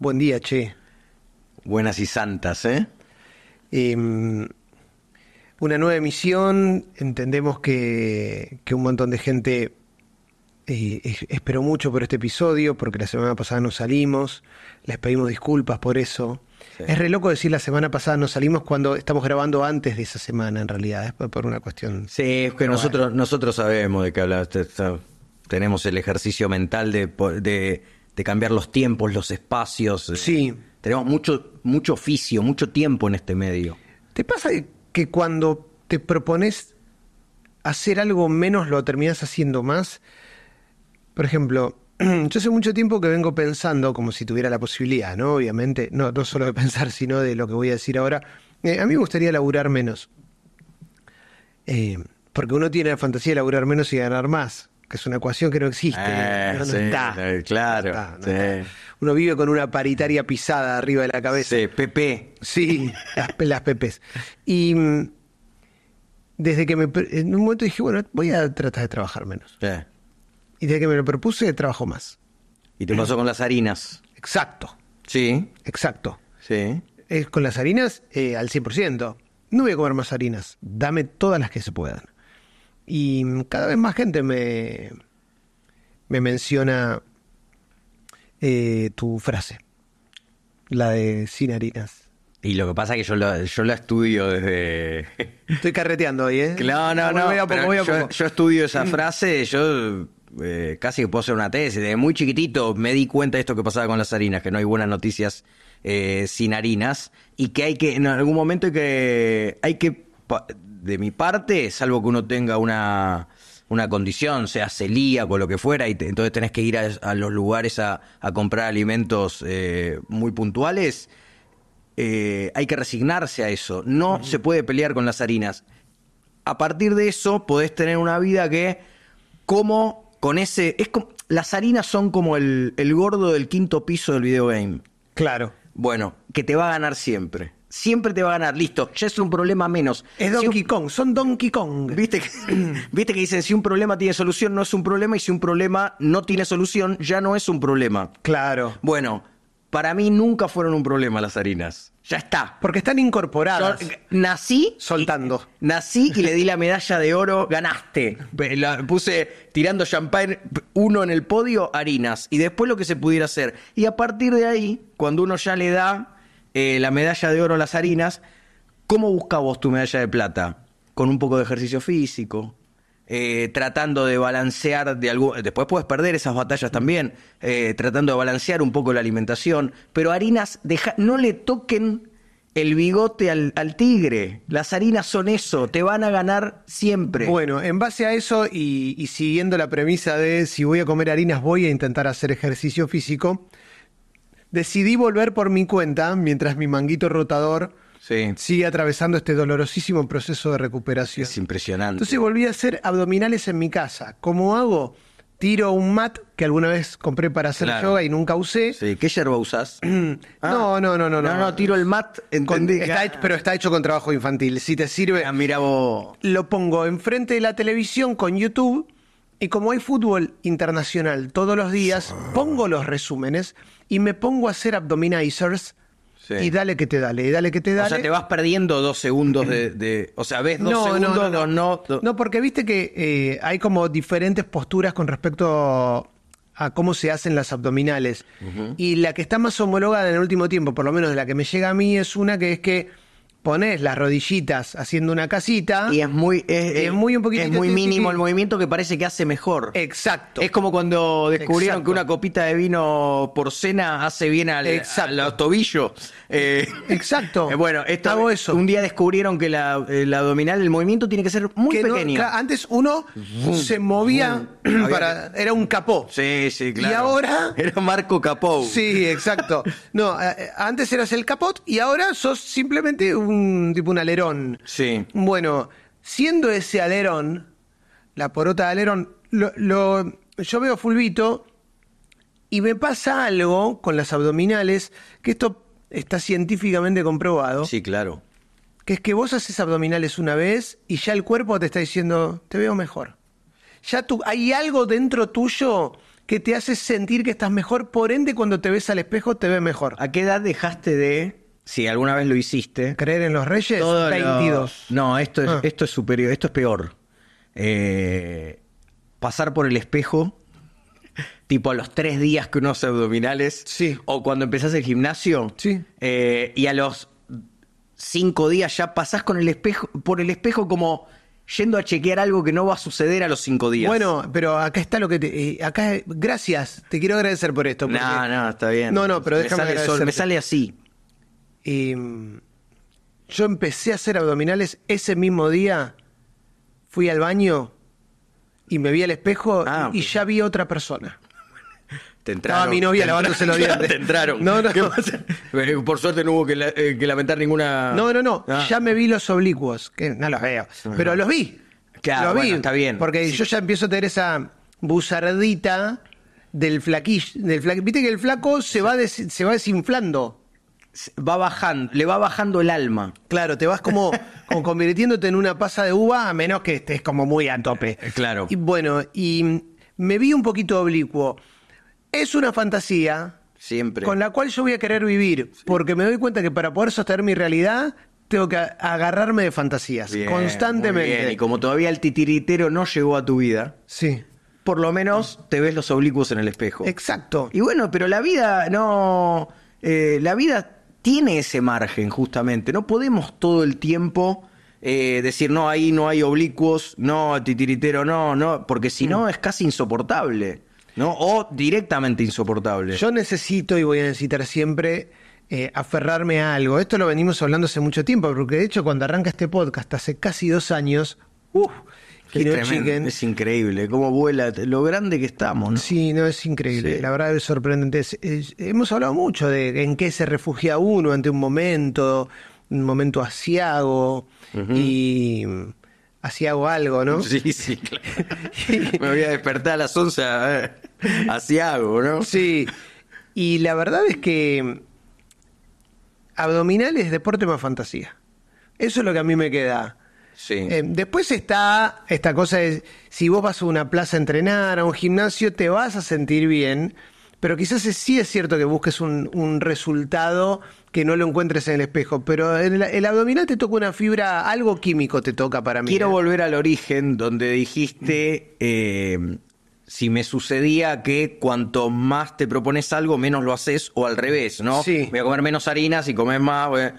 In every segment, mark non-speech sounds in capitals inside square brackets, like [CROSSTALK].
Buen día, Che. Buenas y santas, ¿eh? Em, una nueva emisión, entendemos que, un montón de gente eh, esperó mucho por este episodio, porque la semana pasada no salimos, les pedimos disculpas por eso. Es re loco decir la semana pasada no salimos cuando estamos grabando antes de esa semana, en realidad, es por una cuestión. Sí, es que nosotros, nosotros sabemos de qué hablaste. Tenemos el ejercicio mental de de cambiar los tiempos, los espacios. Eh, sí. Tenemos mucho, mucho oficio, mucho tiempo en este medio. ¿Te pasa que cuando te propones hacer algo menos lo terminas haciendo más? Por ejemplo, [CLEARS THROAT] yo hace mucho tiempo que vengo pensando, como si tuviera la posibilidad, ¿no? Obviamente, no, solo de [LAUGHS] pensar, sino de lo que voy a decir ahora. Eh, a mí me gustaría laburar menos. Eh, porque uno tiene la fantasía de laburar menos y ganar más que es una ecuación que no existe, eh, no, está, claro, Uno vive con una paritaria pisada arriba de la cabeza. Sí, PP. Sí, [LAUGHS] las, PP. Y mm, desde que me... En un momento dije, bueno, voy a tratar de trabajar menos. Y desde que me lo propuse, trabajo más. ¿Y te pasó con las harinas? Exacto. Sí. Exacto. Sí. Es, eh, con las harinas eh, al 100%. No voy a comer más harinas. Dame todas las que se puedan. Y cada vez más gente me, me menciona eh, tu frase, la de sin harinas. Y lo que pasa es que yo la, yo estudio desde... [LAUGHS] Estoy carreteando ahí, ¿eh? Claro, no, no, no yo, yo, estudio esa mm. frase, yo eh, casi que puedo hacer una tesis. Desde muy chiquitito me di cuenta de esto que pasaba con las harinas, que no hay buenas noticias eh, sin harinas y que hay que, en algún momento que, hay que de mi parte, salvo que uno tenga una, condición, sea celíaco o lo que fuera, y entonces tenés que ir a, los lugares a, comprar alimentos eh, muy puntuales, eh, hay que resignarse a eso. No se puede pelear con las harinas. A partir de eso podés tener una vida que, como con ese... Es las harinas son como el, el gordo del quinto piso del game Claro. Bueno, que te va a ganar siempre siempre te va a ganar. Listo, ya es un problema menos. Es Donkey Kong, son Donkey Kong. ¿Viste que, [CLEARS THROAT] Viste que dicen si un problema tiene solución, no es un problema, y si un problema no tiene solución, ya no es un problema. Claro. Bueno, para mí nunca fueron un problema las harinas. Ya está. Porque están incorporadas. Eh, nací. Soltando. nací y le di la medalla de oro, ganaste. puse tirando champagne uno en el podio, harinas. Y después lo que se pudiera hacer. Y a partir de ahí, cuando uno ya le da eh, la medalla de oro las harinas, ¿cómo buscabas tu medalla de plata? Con un poco de ejercicio físico, eh, tratando de balancear de Después puedes perder esas batallas también, eh, tratando de balancear un poco la alimentación, pero harinas, no le toquen el bigote al, tigre. Las harinas son eso, te van a ganar siempre. Bueno, en base a eso y siguiendo la premisa de si voy a comer harinas voy a intentar hacer ejercicio físico, decidí volver por mi cuenta mientras mi manguito rotador sigue atravesando este dolorosísimo proceso de recuperación. Es impresionante. Entonces volví a hacer abdominales en mi casa. ¿Cómo hago? Tiro un mat que alguna vez compré para hacer yoga y nunca usé. ¿qué yerba usás? [CLEARS THROAT] Ah. no, no, no, no, no. No, tiro el mat, Con, está pero está hecho con trabajo infantil. Si te sirve. Ah, Lo pongo enfrente de la televisión con YouTube y como hay fútbol internacional todos los días, ah. pongo los resúmenes y me pongo a hacer abdominizers. Y dale que te dale, y dale que te dale. O sea, te vas perdiendo dos segundos de. [CLEARS THROAT] o sea, ves dos no, segundos, no no, no porque viste que eh, hay como diferentes posturas con respecto a cómo se hacen las abdominales. Y la que está más homologada en el último tiempo, por lo menos de la que me llega a mí, es una que es que pones las rodillitas haciendo una casita. Y es muy, es, muy, un poquito, es muy este mínimo el movimiento que parece que hace mejor. Exacto. Es como cuando descubrieron que una copita de vino por cena hace bien al, los tobillos. Exacto. Eh, [LAUGHS] bueno, esto, eso. un día descubrieron que eh, la, abdominal, el movimiento tiene que ser muy pequeño. antes uno se movía [CLEARS THROAT] para. Era un capó. Sí, sí, claro. Y ahora. [LAUGHS] Era Marco Capó. Sí, exacto. No, eh, antes eras el capot y ahora sos simplemente un tipo un alerón. Sí. Bueno, siendo ese alerón, la porota de alerón, lo, yo veo fulvito y me pasa algo con las abdominales, que esto está científicamente comprobado. Sí, claro. Que es que vos haces abdominales una vez y ya el cuerpo te está diciendo, te veo mejor. Ya tú, hay algo dentro tuyo que te hace sentir que estás mejor, por ende cuando te ves al espejo te ves mejor. ¿A qué edad dejaste de si alguna vez lo hiciste. Creer en los reyes, 22. No, esto es, ah. esto es superior, esto es peor. Eh, pasar por el espejo, tipo a los tres días que uno hace abdominales. Sí. O cuando empezás el gimnasio. Sí. Eh, y a los cinco días ya pasás con el espejo, por el espejo como yendo a chequear algo que no va a suceder a los cinco días. Bueno, pero acá está lo que te. Eh, acá, gracias, te quiero agradecer por esto. No, no, está bien. No, no, pero déjame. me sale así. Y mm, yo empecé a hacer abdominales ese mismo día, fui al baño y me vi al espejo y, ah, ya vi otra persona. [LAUGHS] Te entraron. Estaba mi novia lavándose los [LAUGHS] dientes. Te entraron. Por suerte no hubo eh, que, lamentar ninguna. No, no, no. Ah. Ya me vi los oblicuos, que no los veo. Pero los vi. Claro, está bien. Porque yo ya empiezo a tener esa buzardita del flaquillo. Del Viste que el flaco se va, se va desinflando va bajando, le va bajando el alma. Claro, te vas como, convirtiéndote en una pasa de uva a menos que estés como muy a tope. Eh, claro. Y bueno, y me vi un poquito oblicuo. Es una fantasía. Siempre. Con la cual yo voy a querer vivir, porque me doy cuenta que para poder sostener mi realidad tengo que agarrarme de fantasías constantemente. Y como todavía el titiritero no llegó a tu vida, sí. por lo menos te ves los oblicuos en el espejo. Exacto. Y bueno, pero la vida no. Eh, la vida tiene ese margen justamente. No podemos todo el tiempo eh, decir, no, ahí no hay oblicuos, no, titiritero, no, no, porque si no mm. es casi insoportable, ¿no? O directamente insoportable. Yo necesito y voy a necesitar siempre eh, aferrarme a algo. Esto lo venimos hablando hace mucho tiempo, porque de hecho cuando arranca este podcast, hace casi dos años, ¡uf! Es increíble, cómo vuela, lo grande que estamos. ¿no? Sí, no, es increíble, la verdad es sorprendente. hemos hablado mucho de en qué se refugia uno ante un momento, un momento asiago y asiago algo, ¿no? Sí, sí, claro. [LAUGHS] [LAUGHS] Me voy a despertar a las 11, asiago ¿no? Sí, y la verdad es que abdominal es deporte más fantasía. Eso es lo que a mí me queda. Eh, después está esta cosa de si vos vas a una plaza a entrenar, a un gimnasio, te vas a sentir bien, pero quizás sí es cierto que busques un, resultado que no lo encuentres en el espejo, pero el, el abdominal te toca una fibra, algo químico te toca para mí. Quiero ¿eh? volver al origen donde dijiste... Eh, si me sucedía que cuanto más te propones algo, menos lo haces, o al revés, ¿no? Sí. Voy a comer menos harinas y comes más.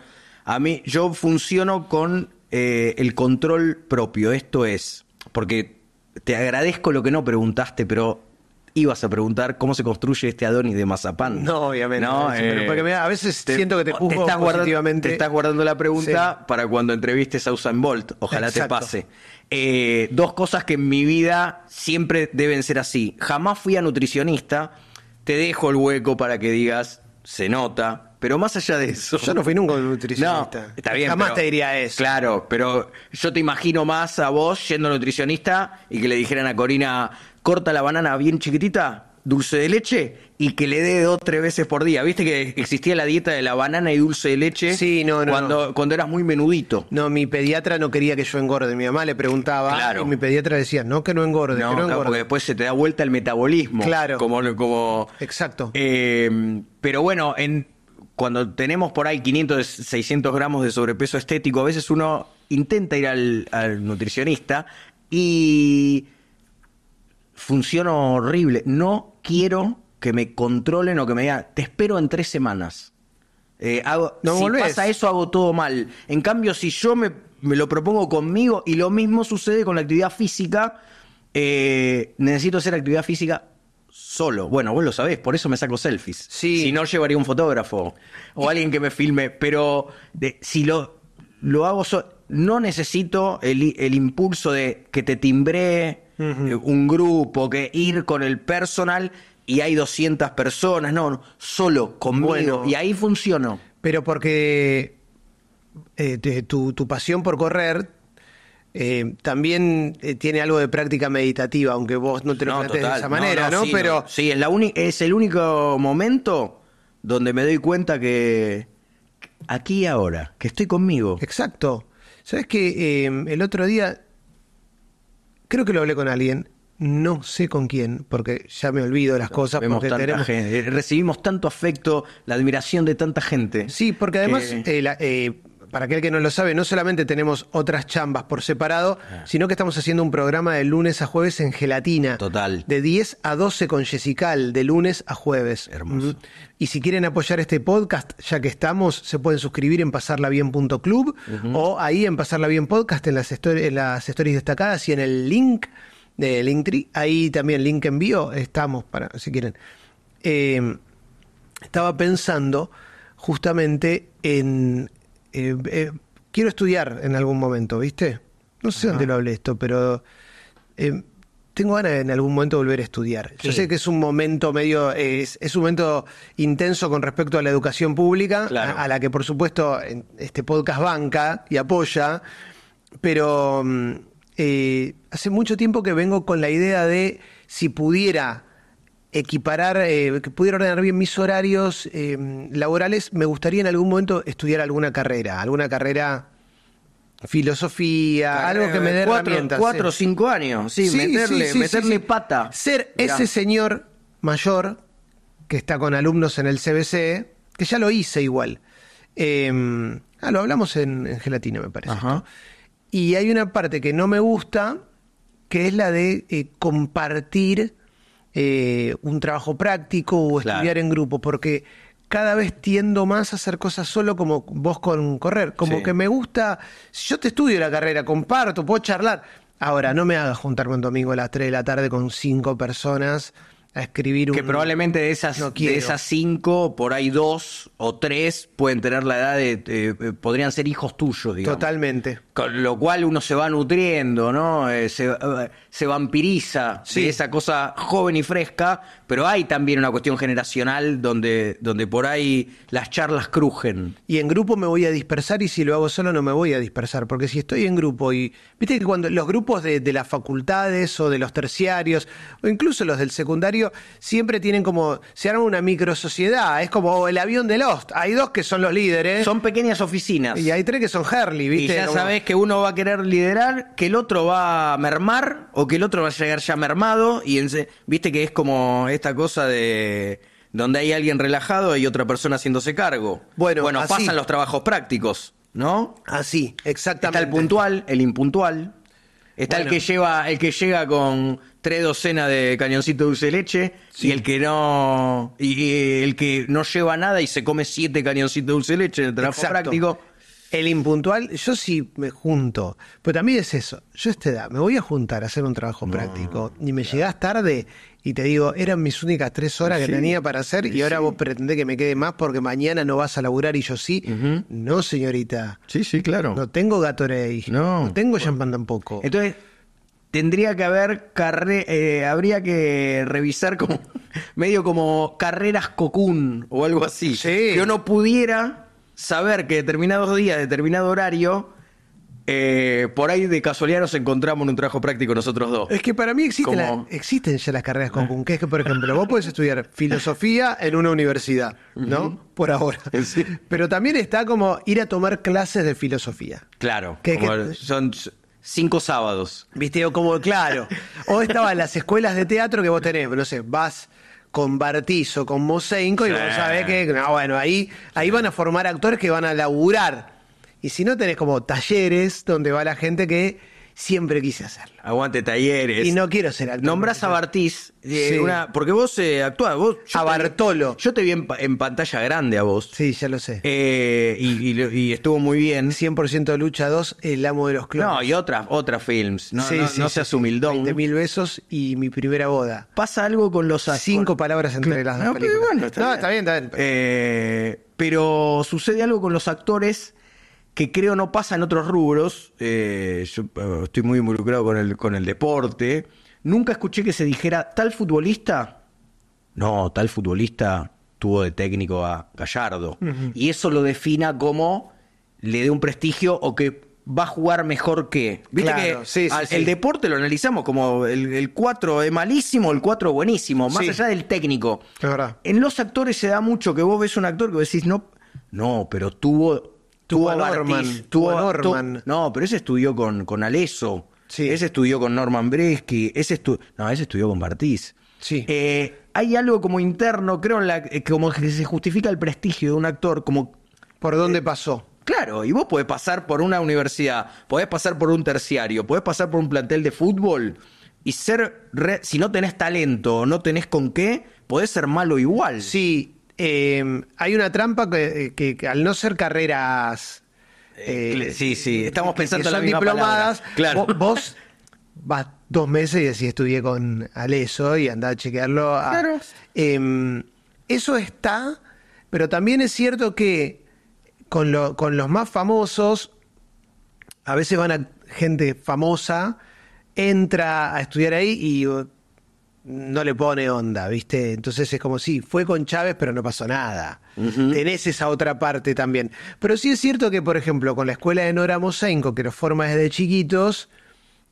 A mí, yo funciono con eh, el control propio, esto es, porque te agradezco lo que no preguntaste, pero ibas a preguntar cómo se construye este Adonis de mazapán. No, obviamente. No, eh, a veces siento que te, estás guardando, estás guardando la pregunta para cuando entrevistes a Usain Bolt. Ojalá te pase. Eh, dos cosas que en mi vida siempre deben ser así. Jamás fui a nutricionista. Te dejo el hueco para que digas, se nota, pero más allá de eso. Yo no fui nunca nutricionista. No, está bien. Jamás te diría eso. Claro, pero yo te imagino más a vos siendo nutricionista y que le dijeran a Corina, corta la banana bien chiquitita, dulce de leche y que le dé dos tres veces por día. Viste que existía la dieta de la banana y dulce de leche cuando, cuando eras muy menudito. No, mi pediatra no quería que yo engorde. Mi mamá le preguntaba claro. y mi pediatra decía, no, que no engorde. No, no engorde. porque después se te da vuelta el metabolismo. Claro. Como, como, Exacto. Eh, pero bueno, en cuando tenemos por ahí 500, 600 gramos de sobrepeso estético, a veces uno intenta ir al, nutricionista y funciona horrible. No quiero que me controlen o que me digan, te espero en tres semanas. Eh, si pasa eso, hago todo mal. En cambio, si yo me, lo propongo conmigo, y lo mismo sucede con la actividad física, eh, necesito hacer actividad física solo. Bueno, vos lo sabés, por eso me saco selfies. Si no, llevaría un fotógrafo o alguien que me filme. Pero si lo, lo hago solo, no necesito el, impulso de que te timbre eh, un grupo, que ir con el personal y hay 200 personas. No, solo, conmigo. y ahí funciono. Pero porque eh, tu, tu pasión por correr eh, también eh, tiene algo de práctica meditativa, aunque vos no te lo no, de esa manera, ¿no? no, Sí, Pero sí, es, el único momento donde me doy cuenta que aquí y ahora, que estoy conmigo. Exacto. Sabes que em, el otro día creo que lo hablé con alguien. No sé con quién, porque ya me olvido las cosas. Recibimos tanto afecto, la admiración de tanta gente. Sí, porque además eh, para aquel que no lo sabe, no solamente tenemos otras chambas por separado, ah. sino que estamos haciendo un programa de lunes a jueves en gelatina. Total. De 10 a 12 con Jessical, de lunes a jueves. Hermoso. Y si quieren apoyar este podcast, ya que estamos, se pueden suscribir en pasarlabien.club o ahí en Pasarla Bien Podcast, en las, historias stories destacadas y en el link de Linktree. Ahí también, link envío, estamos para, si quieren. Eh, estaba pensando justamente en eh, eh, quiero estudiar en algún momento, ¿viste? No sé dónde lo hablé esto, pero eh, tengo ganas de en algún momento volver a estudiar. Yo sé que es un momento medio, es, un momento intenso con respecto a la educación pública, a, la que por supuesto este podcast banca y apoya, pero mm, hace mucho tiempo que vengo con la idea de si pudiera equiparar, eh, que pudiera ordenar bien mis horarios eh, laborales, me gustaría en algún momento estudiar alguna carrera, alguna carrera filosofía, algo que me dé cuatro, herramientas. Cuatro o cinco años, sí, meterle, pata. Ser ese señor mayor que está con alumnos en el CBC, que ya lo hice igual. Em, ah, lo hablamos en, Gelatina, me parece. Y hay una parte que no me gusta, que es la de eh, compartir eh, un trabajo práctico o estudiar en grupo, porque cada vez tiendo más a hacer cosas solo como vos con correr. Como que me gusta, si yo te estudio la carrera, comparto, puedo charlar. Ahora, no me hagas juntarme un domingo a las 3 de la tarde con cinco personas a escribir un... Que probablemente de esas, cinco, por ahí dos o tres pueden tener la edad de... Eh, podrían ser hijos tuyos, digamos. Totalmente. Con lo cual uno se va nutriendo, ¿no? Eh, eh, se, vampiriza sí. esa cosa joven y fresca, pero hay también una cuestión generacional donde, donde por ahí las charlas crujen. Y en grupo me voy a dispersar y si lo hago solo no me voy a dispersar, porque si estoy en grupo y... Viste que cuando los grupos de las facultades o de los terciarios o incluso los del secundario siempre tienen como, se arma una microsociedad, es como el avión de Lost, hay dos que son los líderes. Son pequeñas oficinas. Y hay tres que son Hurley, ¿viste? Y ya sabes que uno va a querer liderar, que el otro va a mermar, o que el otro va a llegar ya mermado, y viste que es como esta cosa de donde hay alguien relajado y otra persona haciéndose cargo. Bueno, bueno pasan los trabajos prácticos, ¿no? Así, exactamente. el puntual, el impuntual. Está el que lleva, el que llega con tres docenas de de dulce leche y el que no y el que no lleva nada y se come siete cañoncitos dulce leche en el trabajo práctico. El impuntual, yo sí me junto, pero también es eso, yo a esta edad me voy a juntar a hacer un trabajo práctico y me llegas tarde y te digo, eran mis únicas tres horas que tenía para hacer y ahora vos pretendés que me quede más porque mañana no vas a laburar y yo sí. No, señorita. Sí, sí, claro. No tengo Gatorade. No. No tengo champán tampoco. Entonces, tendría que haber carre eh, habría que revisar como [LAUGHS] medio como carreras cocún o algo así. Sí. no no pudiera saber que determinados días, determinado horario eh, por ahí de casualidad nos encontramos en un trabajo práctico nosotros dos. Es que para mí existen, ya las carreras con ah. Es que por ejemplo, vos puedes estudiar filosofía en una universidad, ¿no? Por ahora. [LAUGHS] Pero también está como ir a tomar clases de filosofía. Claro. son cinco sábados. Viste, o como, claro. O estaban las escuelas de teatro que vos tenés, no sé, vas con Bartizo, con Moseinco, y vos sabés que, bueno, ahí, ahí van a formar actores que van a laburar y si no, tenés como talleres donde va la gente que siempre quise hacerlo. Aguante talleres. Y no quiero ser actor. Nombrás a Bartiz, eh, porque vos eh, actuás, vos... a Bartolo. yo te vi en, pantalla grande a vos. Sí, ya lo sé. Eh, y, estuvo muy bien. 100% Lucha 2, El Amo de los Clones. No, y otras otra films. No, sí, sí, no seas humildón. De mil besos y Mi Primera Boda. Pasa algo con los... Cinco palabras entre las dos películas. Pero bueno, no, está bien, está bien. pero sucede algo con los actores que creo no pasa en otros rubros. Eh, yo eh, estoy muy involucrado con el, con el deporte. Nunca escuché que se dijera tal futbolista. No, tal futbolista tuvo de técnico a Gallardo. Y eso lo defina como le dé un prestigio o que va a jugar mejor que. Viste que el deporte lo analizamos como el, 4 es malísimo, el 4 buenísimo, más allá del técnico. Es verdad. En los actores se da mucho que vos ves un actor que decís, no, no, pero tuvo Tuvo a Norman. No, pero ese estudió con, con Aleso. Sí. Ese estudió con Norman Bresky. Ese no, ese estudió con Bartiz. Sí. Eh, hay algo como interno, creo, la, eh, como que se justifica el prestigio de un actor, como... ¿Por dónde eh, pasó? Claro, y vos podés pasar por una universidad, podés pasar por un terciario, podés pasar por un plantel de fútbol y ser, si no tenés talento, no tenés con qué, podés ser malo igual. Sí, Em, hay una trampa eh, que, al no ser carreras... Eh, eh, sí, sí, estamos pensando que son diplomadas, Claro. Vos, vas dos meses y así estudié con Aleso y andá a chequearlo. claro. Em, eso está, pero también es cierto que con los más famosos, a veces van a gente famosa, entra a estudiar ahí y no le pone onda, ¿viste? Entonces es como, sí, fue con Chávez, pero no pasó nada. Tenés esa otra parte también. Pero sí es cierto que, por ejemplo, con la escuela de Nora Mosenko, que los forma desde chiquitos,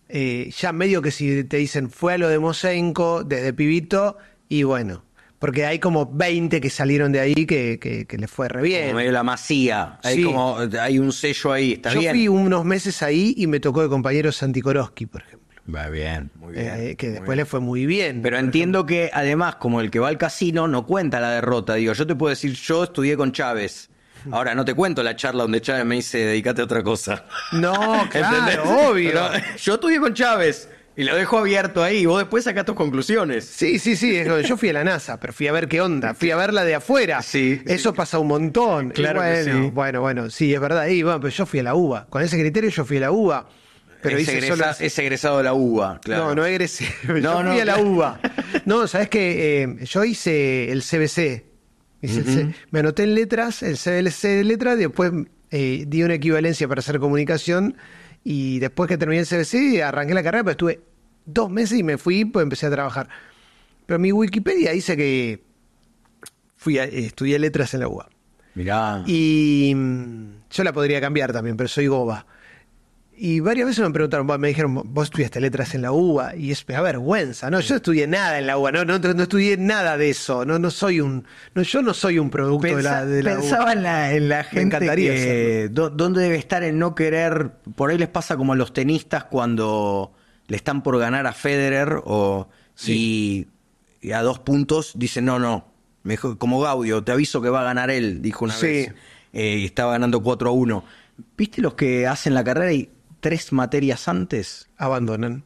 eh, ya medio que si te dicen fue a lo de Mosenko desde pibito, y bueno, porque hay como 20 que salieron de ahí que, que, les fue re bien. Como medio la masía. Hay como, hay un sello ahí, está Yo fui unos meses ahí y me tocó de compañero Santi por ejemplo. Va bien, muy eh, bien. Eh, que después le fue muy bien. Pero entiendo que además, como el que va al casino no cuenta la derrota. Digo, yo te puedo decir, yo estudié con Chávez. Ahora, no te cuento la charla donde Chávez me dice, dedícate a otra cosa. No, [LAUGHS] claro, obvio. yo estudié con Chávez. Y lo dejo abierto ahí, vos después sacás tus conclusiones. Sí, sí, sí, yo fui a la NASA, pero fui a ver qué onda, fui a verla de afuera. Sí. Eso pasa un montón. Claro bueno, que sí. bueno, bueno, sí, es verdad. Y pero yo fui a la UBA. Con ese criterio yo fui a la UBA. Pero es, egresado de la UBA, claro. No, [LAUGHS] no egresé. No, yo fui a la UBA. no, sabes que eh, yo hice el CBC. Me anoté en letras, el CBC de letras, después eh, di una equivalencia para hacer comunicación y después que terminé el CBC arranqué la carrera, pero estuve dos meses y me fui, pues empecé a trabajar. Pero mi Wikipedia dice que fui eh, estudié letras en la UBA. Mirá. Y mm, yo la podría cambiar también, pero soy goba. Y varias veces me preguntaron, me dijeron, vos estudiaste letras en la UBA, y es avergüenza, vergüenza, ¿no? Yo estudié nada en la UBA, no, no, estudié nada de eso, no, no soy un, no, yo no soy un producto de, la, de Pensaba En, la, gente me encantaría dónde debe estar el no querer, por ahí les pasa como a los tenistas cuando le están por ganar a Federer o sí. y, a dos puntos dicen, no, no, mejor, como Gaudio, te aviso que va a ganar él, dijo una vez, eh, y estaba ganando 4 a 1. ¿Viste los que hacen la carrera y tres materias antes. Abandonan.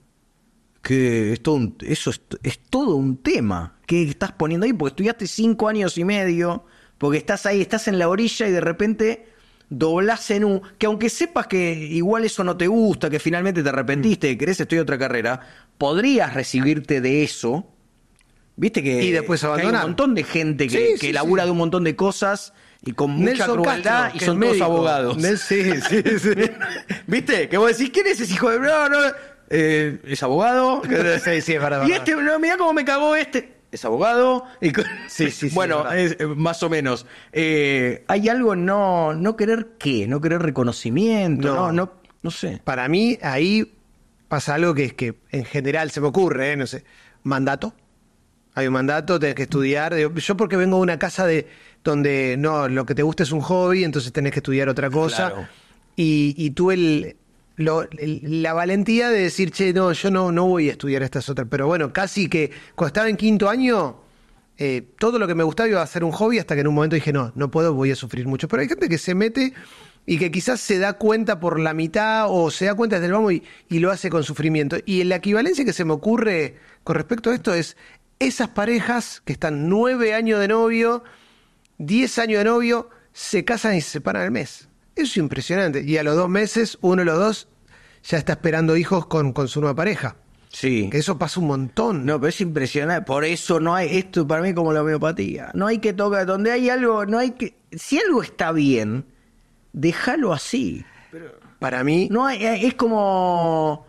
Que es eso es, todo un tema que estás poniendo ahí, porque estudiaste cinco años y medio, porque estás ahí, estás en la orilla y de repente doblas en un... Que aunque sepas que igual eso no te gusta, que finalmente te arrepentiste, que mm. querés estudiar otra carrera, podrías recibirte de eso, Viste que, y después abandonar. hay un montón de gente que, labura de un montón de cosas y con mucha Nelson crueldad y son dos abogados. sí, sí, sí. [LAUGHS] ¿Viste? Que vos decís, ¿quién es ese hijo de.? Eh, es abogado. [LAUGHS] sí, sí, es verdad. Y este, no, mirá cómo me cagó este. Es abogado. sí, sí, sí, bueno, eh, más o menos. Eh, hay algo no, no querer qué, no querer reconocimiento, no, no, no, sé. Para mí, ahí pasa algo que es que en general se me ocurre, ¿eh? no sé. Mandato. Hay un mandato, tenés que estudiar. Yo porque vengo de una casa de donde no, lo que te gusta es un hobby, entonces tenés que estudiar otra cosa. Y, y tú el, la valentía de decir, che, no, yo no, no voy a estudiar estas otras. Pero bueno, casi que cuando estaba en quinto año, eh, todo lo que me gustaba iba a ser un hobby hasta que en un momento dije, no, no puedo, voy a sufrir mucho. Pero hay gente que se mete y que quizás se da cuenta por la mitad o se da cuenta desde el vamos y, y, lo hace con sufrimiento. Y la equivalencia que se me ocurre con respecto a esto es esas parejas que están nueve años de novio 10 años de novio, se casan y se separan al mes. Eso es impresionante. Y a los dos meses, uno de los dos ya está esperando hijos con, su nueva pareja. Sí. Que eso pasa un montón. No, pero es impresionante. Por eso no hay. Esto para mí es como la homeopatía. No hay que tocar. Donde hay algo, no hay que. Si algo está bien, déjalo así. para mí. No hay, eh, es como.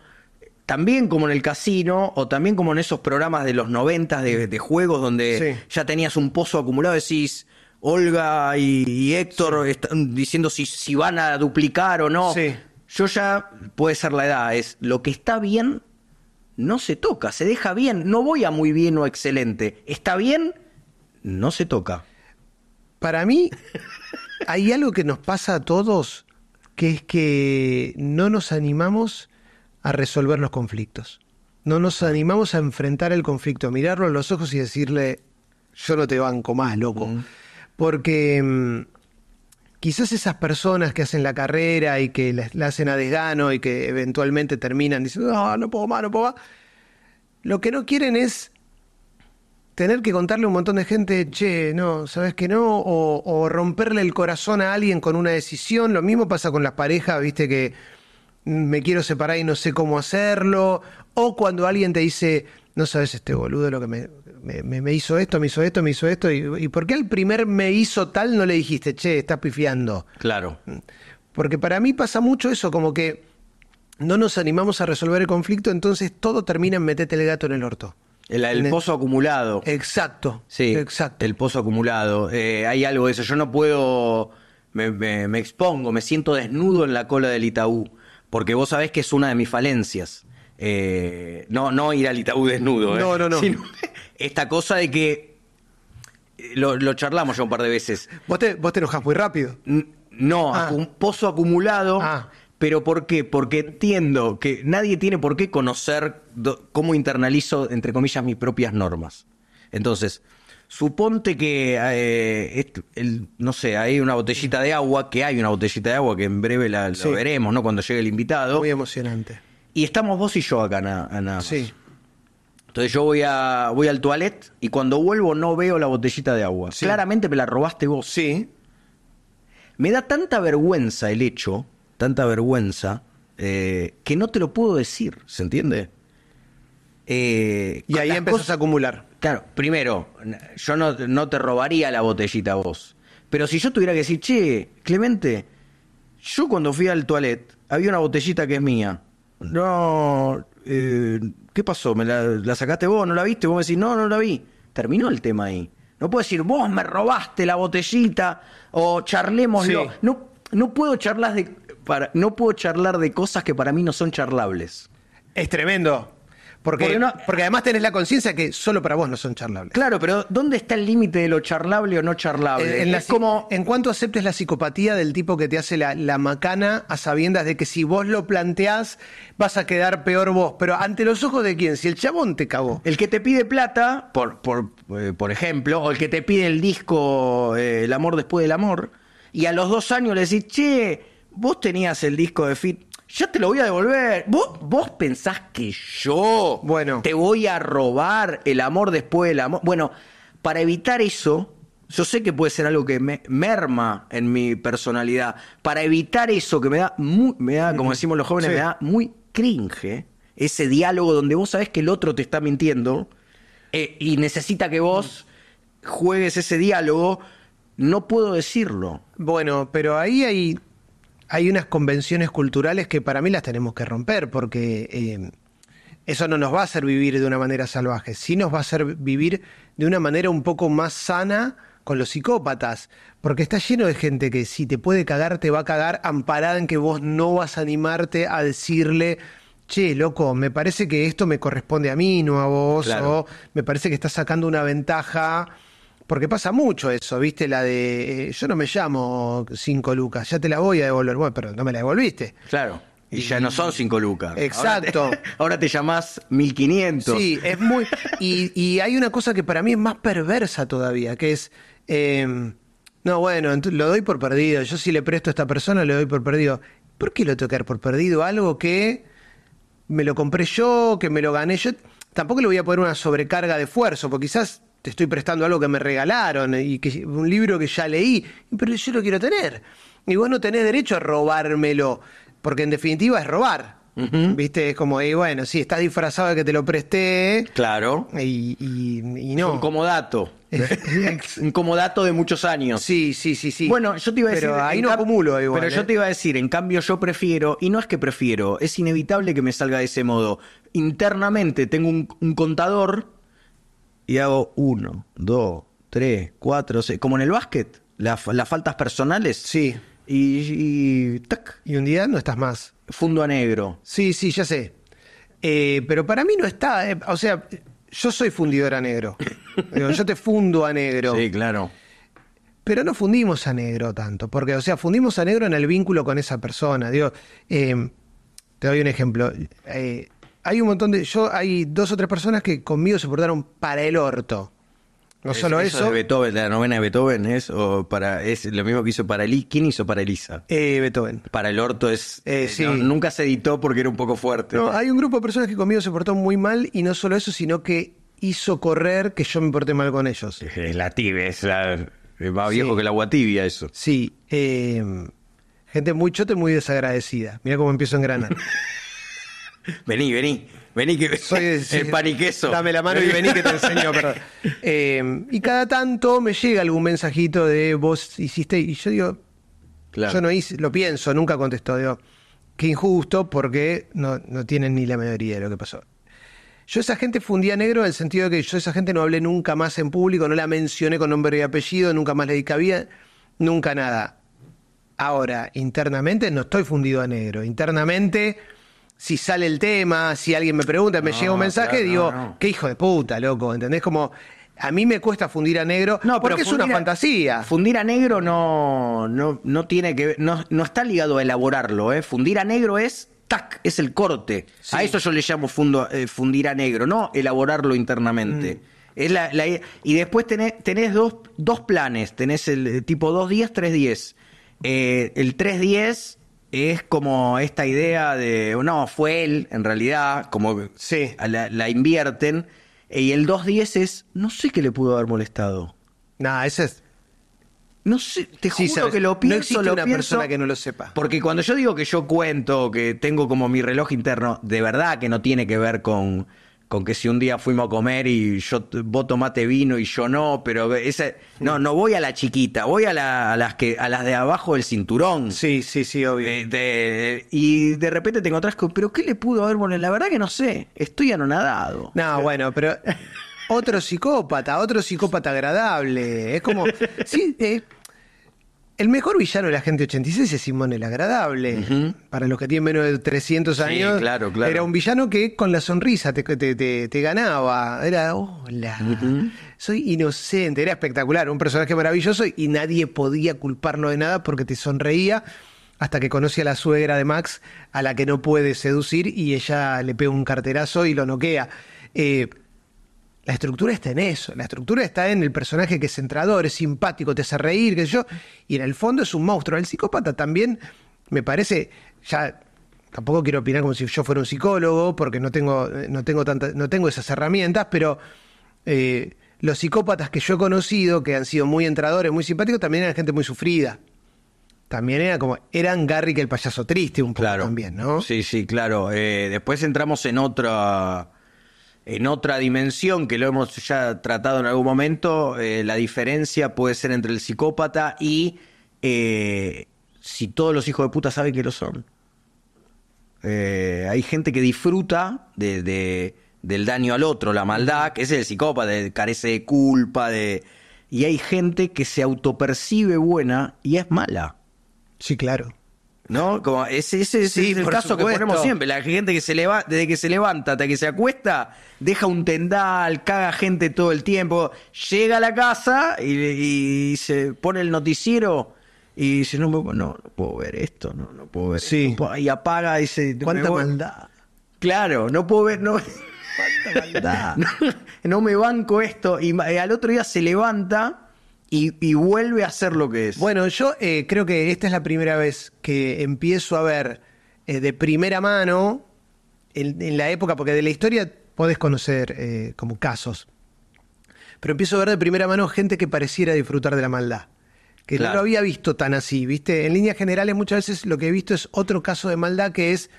También como en el casino, o también como en esos programas de los 90 de, juegos donde ya tenías un pozo acumulado, decís Olga y, Héctor están diciendo si, si, van a duplicar o no. Sí. Yo ya, puede ser la edad, es lo que está bien no se toca, se deja bien. No voy a muy bien o excelente. Está bien, no se toca. Para mí, hay algo que nos pasa a todos, que es que no nos animamos a resolver los conflictos. No nos animamos a enfrentar el conflicto, a mirarlo a los ojos y decirle, yo no te banco más, loco. Mm porque mm, quizás esas personas que hacen la carrera y que la, hacen a desgano y que eventualmente terminan diciendo, no, no puedo más, no puedo más, lo que no quieren es tener que contarle a un montón de gente, che, no, sabes que no, o, o, romperle el corazón a alguien con una decisión. Lo mismo pasa con las parejas, viste que mm, me quiero separar y no sé cómo hacerlo, o cuando alguien te dice, no sabes este boludo lo que me me, hizo esto, me hizo esto, me hizo esto, y, ¿por qué al primer me hizo tal no le dijiste, che, estás pifiando? Claro. Mm. Porque para mí pasa mucho eso, como que no nos animamos a resolver el conflicto, entonces todo termina en metete el gato en el orto. El, pozo acumulado. Exacto. Sí. Exacto. El pozo acumulado. Eh, hay algo de eso. Yo no puedo. Me, me, expongo, me siento desnudo en la cola del Itaú. Porque vos sabés que es una de mis falencias. Eh, no, no ir al Itaú desnudo. ¿eh? No, no, no. [LAUGHS] esta cosa de que eh, lo, charlamos ya un par de veces. ¿Vos te, vos te enojas muy rápido? No, ah. un pozo acumulado. Ah. ¿Pero por qué? Porque entiendo que nadie tiene por qué conocer cómo internalizo, entre comillas, mis propias normas. Entonces, suponte que, eh, el, no sé, hay una botellita de agua, que hay una botellita de agua que en breve la, veremos, ¿no? Cuando llegue el invitado. Muy emocionante. Y estamos vos y yo acá, nada Sí. Entonces yo voy, a, voy al toilet y cuando vuelvo no veo la botellita de agua. Claramente me la robaste vos. Sí. Me da tanta vergüenza el hecho, tanta vergüenza, eh, que no te lo puedo decir, ¿se entiende? Eh, y ahí empezás a acumular. Claro, primero, yo no, te robaría la botellita a vos. Pero si yo tuviera que decir, che, Clemente, yo cuando fui al toilet había una botellita que es mía no, eh, ¿qué pasó? ¿Me la, sacaste vos? ¿No la viste? Vos me decís, no, no la vi. Terminó el tema ahí. No puedo decir, vos me robaste la botellita o charlémoslo. No, no, puedo charlar de, para, no puedo charlar de cosas que para mí no son charlables. Es tremendo. Porque, además tenés la conciencia que solo para vos no son charlables. Claro, pero ¿dónde está el límite de lo charlable o no charlable? Eh, en, cuánto como, en cuanto aceptes la psicopatía del tipo que te hace la, macana a sabiendas de que si vos lo planteás vas a quedar peor vos. Pero ante los ojos de quién, si el chabón te cagó. El que te pide plata, por, por, eh, por ejemplo, o el que te pide el disco eh, El amor después del amor, y a los dos años le decís, che, vos tenías el disco de Fit ya te lo voy a devolver. ¿Vos, pensás que yo te voy a robar el amor después del amor? Bueno, para evitar eso, yo sé que puede ser algo que me merma en mi personalidad. Para evitar eso, que me da, muy, me da como decimos los jóvenes, me da muy cringe ese diálogo donde vos sabés que el otro te está mintiendo eh, y necesita que vos juegues ese diálogo. No puedo decirlo. Bueno, pero ahí hay hay unas convenciones culturales que para mí las tenemos que romper, porque eh, eso no nos va a hacer vivir de una manera salvaje, sí nos va a hacer vivir de una manera un poco más sana con los psicópatas, porque está lleno de gente que si te puede cagar, te va a cagar amparada en que vos no vas a animarte a decirle, che, loco, me parece que esto me corresponde a mí, no a vos, o me parece que estás sacando una ventaja porque pasa mucho eso, ¿viste? La de eh, yo no me llamo Cinco lucas, ya te la voy a devolver, bueno, pero no me la devolviste. Claro. Y, ya no son Cinco lucas. Exacto. Ahora te, [LAUGHS] ahora llamás 1500. Sí, es muy. Y, hay una cosa que para mí es más perversa todavía, que es. Em, no, bueno, lo doy por perdido. Yo si le presto a esta persona, le doy por perdido. ¿Por qué lo tocar por perdido? Algo que me lo compré yo, que me lo gané yo. Tampoco le voy a poner una sobrecarga de esfuerzo, porque quizás te estoy prestando algo que me regalaron y que un libro que ya leí, pero yo lo quiero tener. Y bueno no tenés derecho a robármelo, porque en definitiva es robar. ¿Viste? Es como, y bueno, sí, estás disfrazado de que te lo presté. Claro. Y, no. Es un comodato. [LAUGHS] un comodato de muchos años. Sí, sí, sí, sí. Bueno, yo te iba a decir. ahí no acumulo igual, Pero yo ¿eh? te iba a decir, en cambio, yo prefiero, y no es que prefiero, es inevitable que me salga de ese modo. Internamente tengo un contador y hago uno, dos, tres, cuatro, seis. Como en el básquet, las faltas personales. Sí. Y, y, un día no estás más. Fundo a negro. Sí, sí, ya sé. Eh, pero para mí no está. Eh, o sea, yo soy fundidor a negro. [LAUGHS] yo te fundo a negro. Sí, claro. Pero no fundimos a negro tanto. Porque, o sea, fundimos a negro en el vínculo con esa persona. Digo, eh, te doy un ejemplo. Eh, hay un montón de. Yo, hay dos o tres personas que conmigo se portaron para el orto. No solo eso. eso. De Beethoven, la novena de Beethoven es o para es lo mismo que hizo para Elisa. ¿Quién hizo para Elisa? Eh, Beethoven. Para el orto es. Eh, eh, sí. nunca se editó porque era un poco fuerte. No, hay un grupo de personas que conmigo se portó muy mal y no solo eso, sino que hizo correr que yo me porté mal con ellos. Es la tibia, es más viejo que el agua tibia eso. Sí. Eh, gente muy chota muy desagradecida. Mira cómo empiezo a engranar. [LAUGHS] [LAUGHS] Vení, vení. Vení que soy [LAUGHS] pan el paniqueso. Dame la mano y vení que te [LAUGHS] enseño. Eh, y cada tanto me llega algún mensajito de vos hiciste y yo digo, yo no hice, lo pienso, nunca contestó. Digo, qué injusto porque no, tienen ni la mayoría de lo que pasó. Yo esa gente fundí a negro en el sentido de que yo esa gente no hablé nunca más en público, no la mencioné con nombre y apellido, nunca más le di cabida, nunca nada. Ahora, internamente no estoy fundido a negro. Internamente si sale el tema, si alguien me pregunta, me llega un mensaje, digo, qué hijo de puta, loco, ¿entendés? Como a mí me cuesta fundir a negro no, porque es una fantasía. Fundir a negro no, no, tiene que no, no está ligado a elaborarlo, ¿eh? Fundir a negro es tac, es el corte. A eso yo le llamo eh, fundir a negro, no elaborarlo internamente. Mm. Es la, y después tenés, dos, planes, tenés el eh, tipo 2-10, 3-10. Eh, el 3-10 es como esta idea de, no, fue él, en realidad, como sí. la, invierten. Y el 2.10 es, no sé qué le pudo haber molestado. nada ese es. No sé, te juro que lo pienso. No una persona que no lo sepa. Porque cuando yo digo que yo cuento, que tengo como mi reloj interno, de verdad que no tiene que ver con, con que si un día fuimos a comer y yo vos tomate vino y yo no, pero esa. no, mm. no voy a la chiquita, voy a, las que a las de abajo del cinturón. Sí, sí, sí, obvio. Eh, y de repente te encontrás con, pero ¿qué le pudo haber? Bueno, la verdad que no sé, estoy anonadado. No, bueno, pero [LAUGHS] otro psicópata, otro psicópata agradable. Es como, sí, eh, el mejor villano de la gente 86 es Simón el Agradable. Para los que tienen menos de 300 años, era un villano que con la sonrisa te, te, ganaba. Era, hola, soy inocente. Era espectacular, un personaje maravilloso y nadie podía culparlo de nada porque te sonreía hasta que conoce a la suegra de Max, a la que no puede seducir y ella le pega un carterazo y lo noquea. Eh, la estructura está en eso, la estructura está en el personaje que es entrador, es simpático, te hace reír, qué sé yo, y en el fondo es un monstruo. El psicópata también me parece, ya tampoco quiero opinar como si yo fuera un psicólogo, porque no tengo, no tengo, no tengo esas herramientas, pero eh, los psicópatas que yo he conocido, que han sido muy entradores, muy simpáticos, también eran gente muy sufrida también era como, eran que el payaso triste un poco claro. también, ¿no? Sí, sí, claro. Eh, después entramos en otra, en otra dimensión que lo hemos ya tratado en algún momento, eh, la diferencia puede ser entre el psicópata y eh, si todos los hijos de puta saben que lo son. Eh, hay gente que disfruta del daño al otro, la maldad, que es el psicópata, carece de culpa, de... Y hay gente que se autopercibe buena y es mala. Sí, claro. ¿No? Como ese, ese, es el caso que ponemos siempre. La gente que se levanta desde que se levanta hasta que se acuesta, deja un tendal, caga gente todo el tiempo. Llega a la casa y, se pone el noticiero y dice, no, no, puedo ver esto, no, puedo ver esto. Y apaga y dice, ¿cuánta maldad? Claro, no puedo ver, no. [LAUGHS] no, no me banco esto. Y al otro día se levanta y, vuelve a ser lo que es. Bueno, yo eh, creo que esta es la primera vez que empiezo a ver eh, de primera mano en, la época, porque de la historia podés conocer eh, como casos, pero empiezo a ver de primera mano gente que pareciera disfrutar de la maldad. Que no lo había visto tan así, ¿viste? En líneas generales muchas veces lo que he visto es otro caso de maldad que es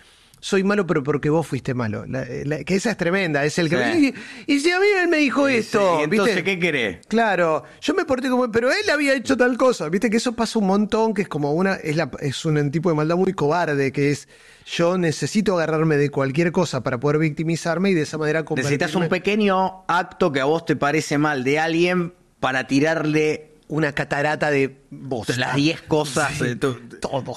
soy malo, pero porque vos fuiste malo. Eh, que esa es tremenda, es el que... [LAUGHS] Y, si a mí él me dijo esto, entonces, ¿qué querés? Claro, yo me porté como... Pero él había hecho tal cosa, ¿viste? Que eso pasa un montón, que es como una... Es, la, es un tipo de maldad muy cobarde, que es... Yo necesito agarrarme de cualquier cosa para poder victimizarme y de esa manera... Necesitas un pequeño acto que a vos te parece mal de alguien para tirarle una catarata de las 10 cosas,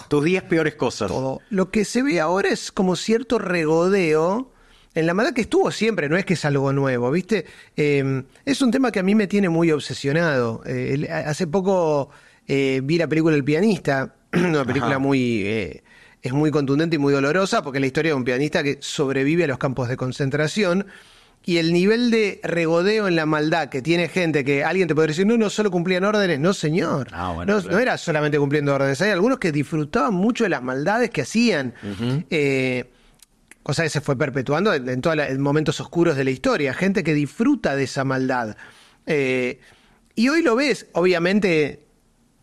Tus 10 peores cosas. Todo. Lo que se ve ahora es como cierto regodeo en la mala que estuvo siempre, no es que es algo nuevo, ¿viste? Em, es un tema que a mí me tiene muy obsesionado. Eh, hace poco eh, vi la película El pianista, [CLEARS THROAT] una película muy eh, es muy contundente y muy dolorosa porque es la historia de un pianista que sobrevive a los campos de concentración y el nivel de regodeo en la maldad que tiene gente que alguien te puede decir, no, no solo cumplían órdenes, no señor. Ah, no, era solamente cumpliendo órdenes, hay algunos que disfrutaban mucho de las maldades que hacían. Eh, cosa que se fue perpetuando en, todos los momentos oscuros de la historia, gente que disfruta de esa maldad. Eh, y hoy lo ves, obviamente,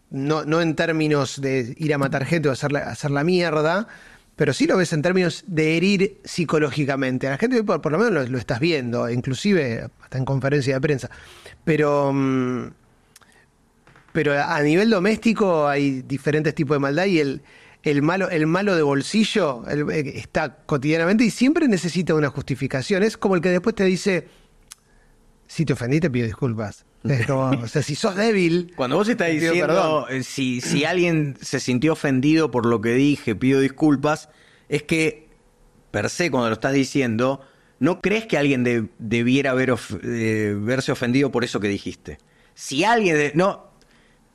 no, no en términos de ir a matar gente o hacer hacer la mierda, pero sí lo ves en términos de herir psicológicamente. A la gente por, lo menos lo, estás viendo, inclusive hasta en conferencia de prensa. Pero, mm, pero a nivel doméstico hay diferentes tipos de maldad y el, el malo, el malo de bolsillo eh, está cotidianamente y siempre necesita una justificación. Es como el que después te dice si te ofendí te pido disculpas. [LAUGHS] o sea, si sos débil. Cuando vos estás diciendo, eh, si, alguien se sintió ofendido por lo que dije, pido disculpas, es que, per se, cuando lo estás diciendo, no crees que alguien debiera haber eh, verse ofendido por eso que dijiste. Si alguien. no,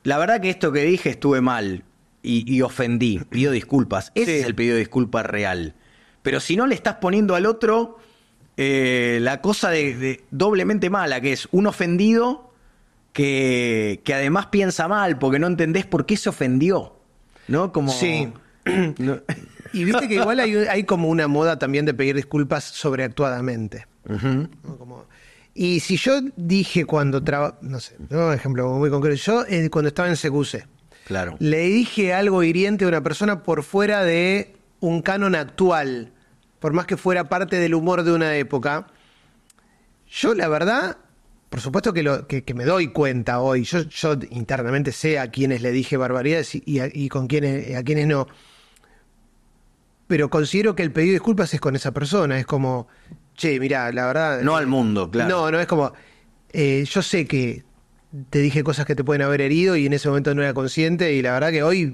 la verdad que esto que dije estuve mal y, ofendí, pido disculpas. Ese es el pedido de disculpas real. Pero si no le estás poniendo al otro eh, la cosa de, doblemente mala, que es un ofendido que, que, además piensa mal porque no entendés por qué se ofendió. ¿No? Como. Sí. [CLEARS THROAT] Y viste que igual hay, como una moda también de pedir disculpas sobreactuadamente. y si yo dije cuando no sé, ¿no? ejemplo muy concreto, yo eh, cuando estaba en Seguse claro. le dije algo hiriente a una persona por fuera de un canon actual por más que fuera parte del humor de una época, yo la verdad, por supuesto que, lo, que, me doy cuenta hoy, yo, internamente sé a quienes le dije barbaridades y, a, con quienes, a quienes no, pero considero que el pedido de disculpas es con esa persona, es como, che, mira, la verdad... No al mundo, claro. No, no, es como, eh, yo sé que te dije cosas que te pueden haber herido y en ese momento no era consciente y la verdad que hoy,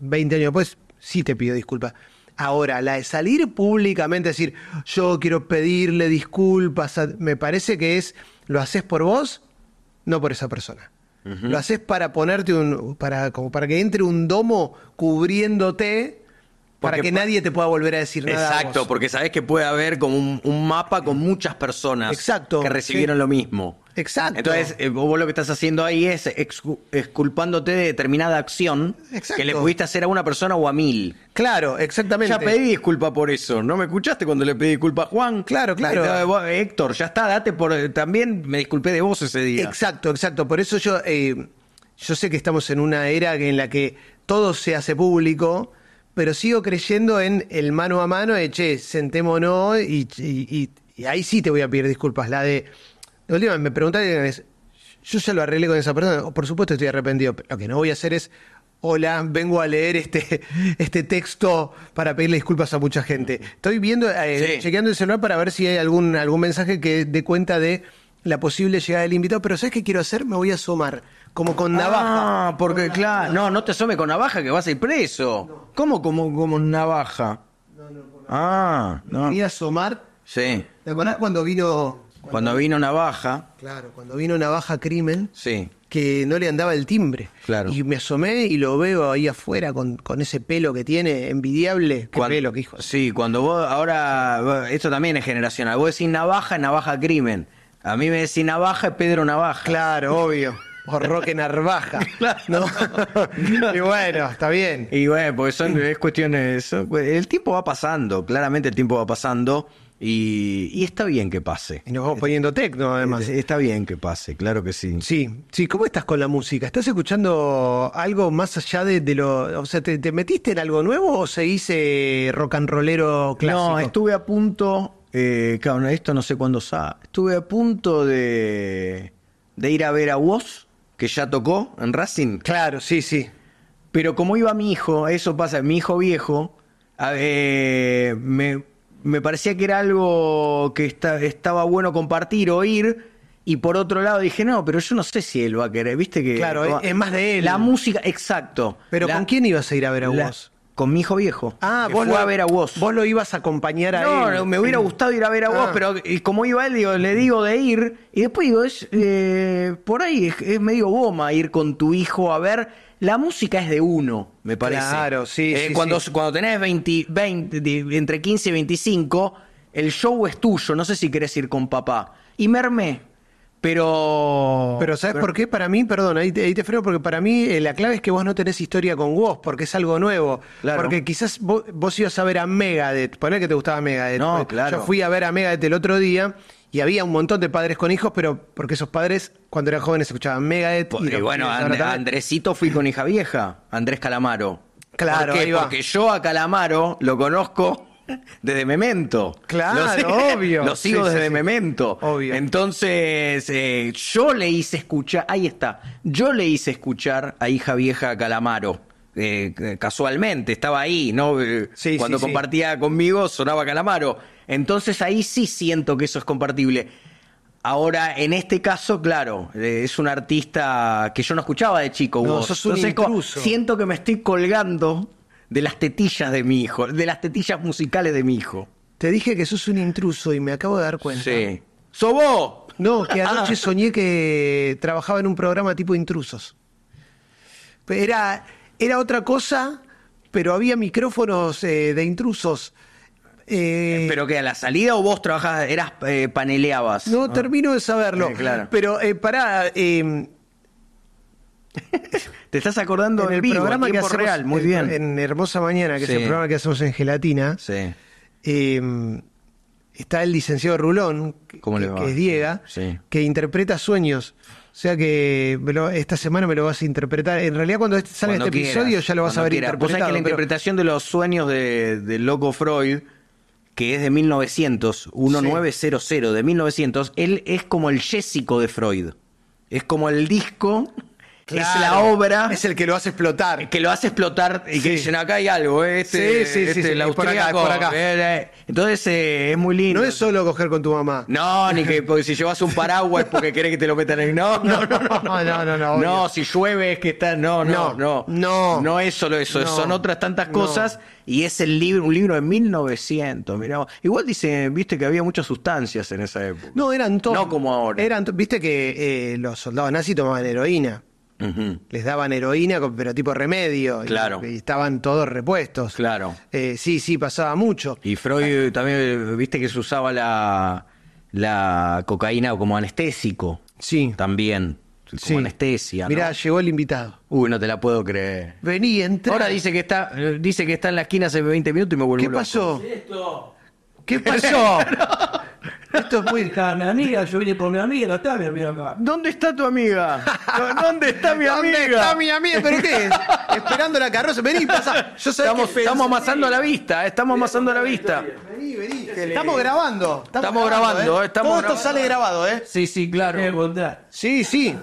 20 años después, sí te pido disculpas. Ahora, la de salir públicamente, decir, yo quiero pedirle disculpas, me parece que es, lo haces por vos, no por esa persona. Lo haces para ponerte un, para, como para que entre un domo cubriéndote para que nadie te pueda volver a decir nada. Exacto, porque sabes que puede haber como un, mapa con muchas personas exacto, que recibieron lo mismo. Exacto. Entonces, eh, vos lo que estás haciendo ahí es exculpándote de determinada acción que le pudiste hacer a una persona o a mil. Claro, exactamente. Ya pedí disculpa por eso. ¿No me escuchaste cuando le pedí disculpas a Juan? Claro, claro. Eh, Héctor, ya está, date por. Eh, también me disculpé de vos ese día. Exacto, exacto. Por eso yo, yo sé que estamos en una era en la que todo se hace público, pero sigo creyendo en el mano a mano de che, sentémonos y ahí sí te voy a pedir disculpas. La de me preguntaron yo ya lo arreglé con esa persona, oh, por supuesto estoy arrepentido, pero lo que no voy a hacer es, hola, vengo a leer este, [LAUGHS] este texto para pedirle disculpas a mucha gente. Estoy viendo, eh, chequeando el celular para ver si hay algún, algún mensaje que dé cuenta de la posible llegada del invitado, pero ¿sabes qué quiero hacer? Me voy a asomar, como con ah, navaja. Ah, porque claro, no, no te asome con navaja que vas a ir preso. ¿Cómo como, como navaja? No, Ah, no. voy a asomar. Sí. ¿Te acordás cuando vino cuando, vino Navaja. Claro, cuando vino Navaja Crimen. Sí. Que no le andaba el timbre. Claro. Y me asomé y lo veo ahí afuera con, con ese pelo que tiene, envidiable. Qué pelo, que hijo. Sí, cuando vos. Ahora. Esto también es generacional. Vos decís Navaja, Navaja Crimen. A mí me decís Navaja, Pedro Navaja. Claro, obvio. O Roque [LAUGHS] Narvaja. [LAUGHS] y bueno, está bien. Y bueno, porque son, es cuestión de eso. Pues el tiempo va pasando, claramente el tiempo va pasando. Y, está bien que pase. Y nos vamos poniendo tecno, además. Eh, está bien que pase, claro que sí. Sí, sí. ¿Cómo estás con la música? ¿Estás escuchando algo más allá de, lo. O sea, ¿te, metiste en algo nuevo o se dice eh, rock and rollero clásico? No, estuve a punto. Eh, claro, esto no sé cuándo sa. Estuve a punto de, de ir a ver a Woz, que ya tocó en Racing. Claro, sí, sí. Pero como iba mi hijo, eso pasa, mi hijo viejo, me me parecía que era algo que estaba bueno compartir, oír. Y por otro lado dije, no, pero yo no sé si él va a querer, viste que... Claro, es más de él. La música, exacto. Pero ¿con quién ibas a ir a ver a vos? con mi hijo viejo. Ah, vos a ver a vos. Vos lo ibas a acompañar a él. No, me hubiera mm. gustado ir a ver a vos, ah. pero como iba él, digo, le digo de ir. Y después digo, es, eh, por ahí es, medio goma ir con tu hijo a ver. La música es de uno, me parece. Claro, sí. Eh, cuando, cuando tenés 20, entre 15 y 25, el show es tuyo. No sé si querés ir con papá. Y mermé. Pero. Pero ¿sabes por qué? Para mí, perdón, ahí te, ahí freno, porque para mí eh, la clave es que vos no tenés historia con vos, porque es algo nuevo. Porque quizás vos, ibas a ver a Megadeth, ponle que te gustaba Megadeth. No, pues, claro. Yo fui a ver a Megadeth el otro día y había un montón de padres con hijos, pero porque esos padres cuando eran jóvenes escuchaban Megadeth. Pues, y, bueno, And Andresito fui con hija vieja, Andrés Calamaro. Claro, porque yo a Calamaro lo conozco desde Memento. Claro, obvio. Lo sigo desde Memento. Obvio. Entonces, eh, yo le hice escuchar, ahí está, yo le hice escuchar a hija vieja Calamaro. Eh, eh, casualmente, estaba ahí, ¿no? Cuando compartía conmigo sonaba Calamaro. Entonces ahí sí siento que eso es compartible. Ahora, en este caso, claro, es un artista que yo no escuchaba de chico. No, sos un siento que me estoy colgando de las tetillas de mi hijo, de las tetillas musicales de mi hijo. Te dije que sos un intruso y me acabo de dar cuenta. Sí. ¡Sobó! No, que anoche [LAUGHS] ah. soñé que trabajaba en un programa tipo intrusos. Era, era otra cosa, pero había micrófonos eh, de intrusos. Eh, eh, pero que a la salida o vos trabajabas, eras paneleabas. No, termino de saberlo. Ah, claro. Pero pará, [LAUGHS] Te estás acordando en el programa que hacemos real, muy bien. En, Hermosa Mañana, que es el programa que hacemos en Gelatina. Em, está el licenciado Rulón, que, es Diega, que interpreta sueños. O sea que esta semana me lo vas a interpretar. En realidad, cuando sale este episodio ya lo vas a ver interpretado. que la interpretación de los sueños del de loco Freud, que es de 1900, 1900, de 1900, él es como el Jéssico de Freud. Es como el disco es la obra. Es el que lo hace explotar. que lo hace explotar y que dicen acá hay algo, este, este, la por acá. Entonces es muy lindo. No es solo coger con tu mamá. No, ni que si llevas un paraguas es porque querés que te lo metan en. No, [LAUGHS] no, no. No, no, no. No, no, si llueve es que está. No, no, no. No, no es solo eso. Son otras tantas cosas. Y es el libro, un libro de 1900. mira Igual dice, viste que había muchas sustancias en esa época. No, eran todos. No como ahora. Eran, viste que eh, los soldados nazis tomaban heroína. Les daban heroína, pero tipo remedio. Claro. Y, estaban todos repuestos. Claro. Eh, sí, sí, pasaba mucho. Y Freud ah. también, viste que se usaba la, la cocaína como anestésico. Sí. También. Como anestesia. Mira, Mirá, llegó el invitado. Uy, no te la puedo creer. Vení, Ahora dice que está, dice que está en la esquina hace 20 minutos y me vuelvo ¿Qué pasó? ¿Qué, ¿Qué pasó? [LAUGHS] [LAUGHS] Esto es muy carne mi amiga, yo vine por mi amiga, no está mi amiga ¿Dónde está tu amiga? ¿Dónde está mi [LAUGHS] amiga? ¿Dónde está mi amiga? ¿Pero qué Esperando la carroza. Vení, pasa. Yo estamos, que estamos eh, amasando la vista, estamos amasando la vista. Vení, vení. Estamos grabando. Estamos, grabando, ¿eh? eh Todo esto sale grabado, ¿eh? Sí, sí, claro. Sí, sí.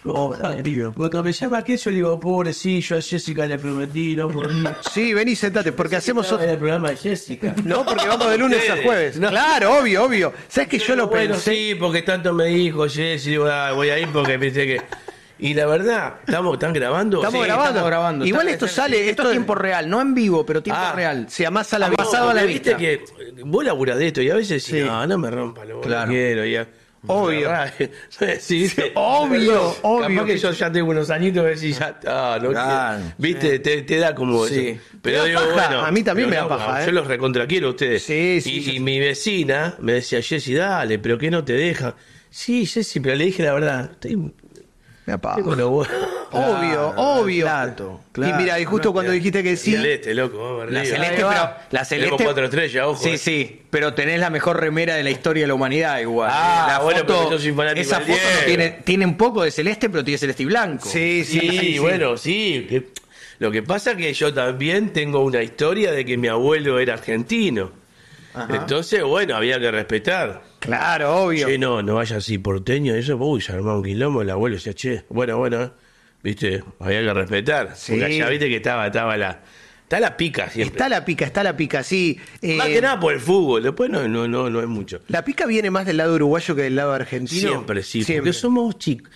Ah, porque Cuando me llama le digo, pobrecillo, a Jessica le prometí, no por mí. [LAUGHS] Sí, vení, sentate, porque hacemos otro. el programa de Jessica. No, porque vamos de lunes a jueves. Claro, obvio, obvio. ¿Sabes que yo lo pensé? Sí, porque tanto me dijo Jessica ah, voy a ir porque pensé que. Y la verdad, estamos, ¿están grabando? Estamos, grabando. grabando. Igual esto sale, esto, es tiempo real, no en vivo, pero tiempo ah. real. Se a la Pasado a la vista. viste que vos laburás de esto y a veces sí. no, no me rompa lo claro. quiero. Ya. Obvio. Obvio, [LAUGHS] obvio. Capaz que yo ya tengo unos añitos y ya, ah, no, viste, te, te da como Sí. Pero digo, bueno. a mí también me da paja, ¿eh? Yo los recontra quiero a ustedes. Sí, sí, Y, mi vecina me decía, Jessy, dale, pero que no te deja. Sí, Jessy, pero le dije la verdad, estoy me apago. Obvio, obvio. Claro, Y mira, y justo cuando dijiste que sí. Este, celeste, loco. La celeste, pero. La celeste. Sí, eh. sí. Pero tenés la mejor remera de la historia de la humanidad, igual. Ah, bueno, pero yo soy Esa foto tiene, tiene un poco de celeste, pero tiene celeste y blanco. Sí, sí, sí, bueno, sí. Lo que pasa es que yo también tengo una historia de que mi abuelo era argentino. Entonces, bueno, había que respetar. Claro, obvio. Che, no, no vaya así porteño, eso, uy, se armó un quilombo, el abuelo decía, che, bueno, bueno, viste, había que respetar. Sí. Porque viste que estaba, estaba la. Está la pica sí Está la pica, está la pica, sí. Eh, más que nada por el fútbol, después no, no, no, es mucho. La pica viene más del lado uruguayo que del lado argentino. Siempre, sí, siempre. porque somos chicos,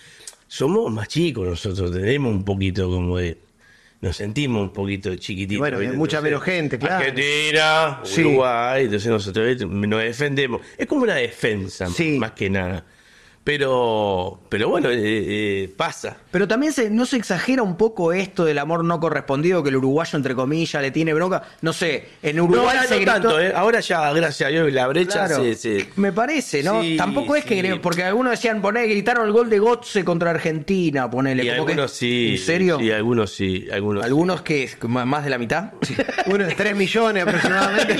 somos más chicos nosotros, tenemos un poquito como de nos sentimos un poquito chiquititos. bueno, mucha menos gente, claro. Argentina, Uruguay, entonces nosotros nos defendemos. Es como una defensa, más que nada. Pero, pero bueno, eh, eh, pasa. Pero también se, no se exagera un poco esto del amor no correspondido que el uruguayo, entre comillas, le tiene bronca. No sé, en Uruguay. No, tanto, eh. ahora ya, gracias a Dios, la brecha claro, Me parece, ¿no? Tampoco es que. Porque algunos decían, poné, gritaron el gol de Gotze contra Argentina, ponele. Y algunos sí. ¿En serio? Sí, algunos sí. Algunos, ¿Algunos que es más de la mitad? [LAUGHS] Uno de 3 millones aproximadamente.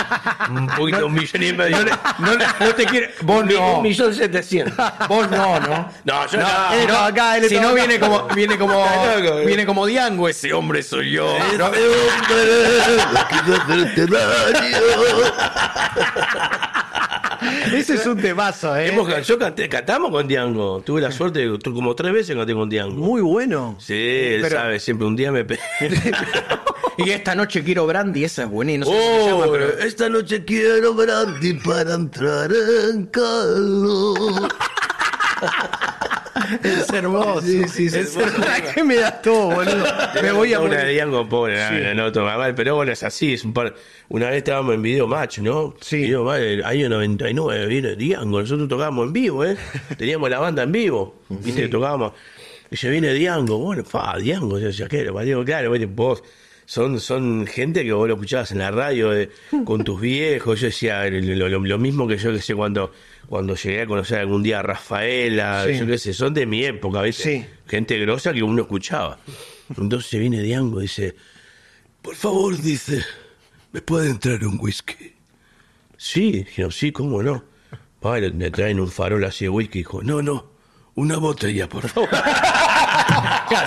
[LAUGHS] Un poquito, un millón y medio. No, no, te quiero. no. Un millón setecientos. Vos no, ¿no? No, yo no. Eh, si no, viene como, viene como, [LAUGHS] eh. viene como Diango, ese hombre soy yo. [LAUGHS] Ese hombre [LAUGHS] Ese es un temazo, ¿eh? yo canté, cantamos con Diango. Tuve la suerte, de, como tres veces canté con Diango. Muy bueno. Sí, él sabe, siempre un día me... Y esta noche quiero brandy, esa es buena. No sé se llama, oh, pero... Esta noche quiero brandy para entrar en calor. Es hermoso. Sí, sí, es hermoso. ¿Para qué me das todo, boludo? me voy a Una de Diango, pobre, no, no toma mal. Pero bueno, es así. Una vez estábamos en Video Match, ¿no? Sí. Video Match, el año 99 Viene Diango. Nosotros tocábamos en vivo, ¿eh? [LAUGHS] Teníamos la banda en vivo. Viste, tocábamos. Y se viene Diango. Bueno, fa, Diango. Yo decía, ¿qué? Digo, claro, vos son, son gente que vos lo escuchabas en la radio eh, con tus viejos. Yo decía lo, mismo que yo que sé cuando, cuando llegué a conocer algún día a Rafaela, yo qué sé, son de mi época, a veces, Gente grosa que uno escuchaba. Entonces viene Diango y dice, por favor, dice, ¿me puede entrar un whisky? Sí, dijeron, sí, cómo no. me traen un farol así de whisky, dijo, no, no, una botella, por favor. [LAUGHS]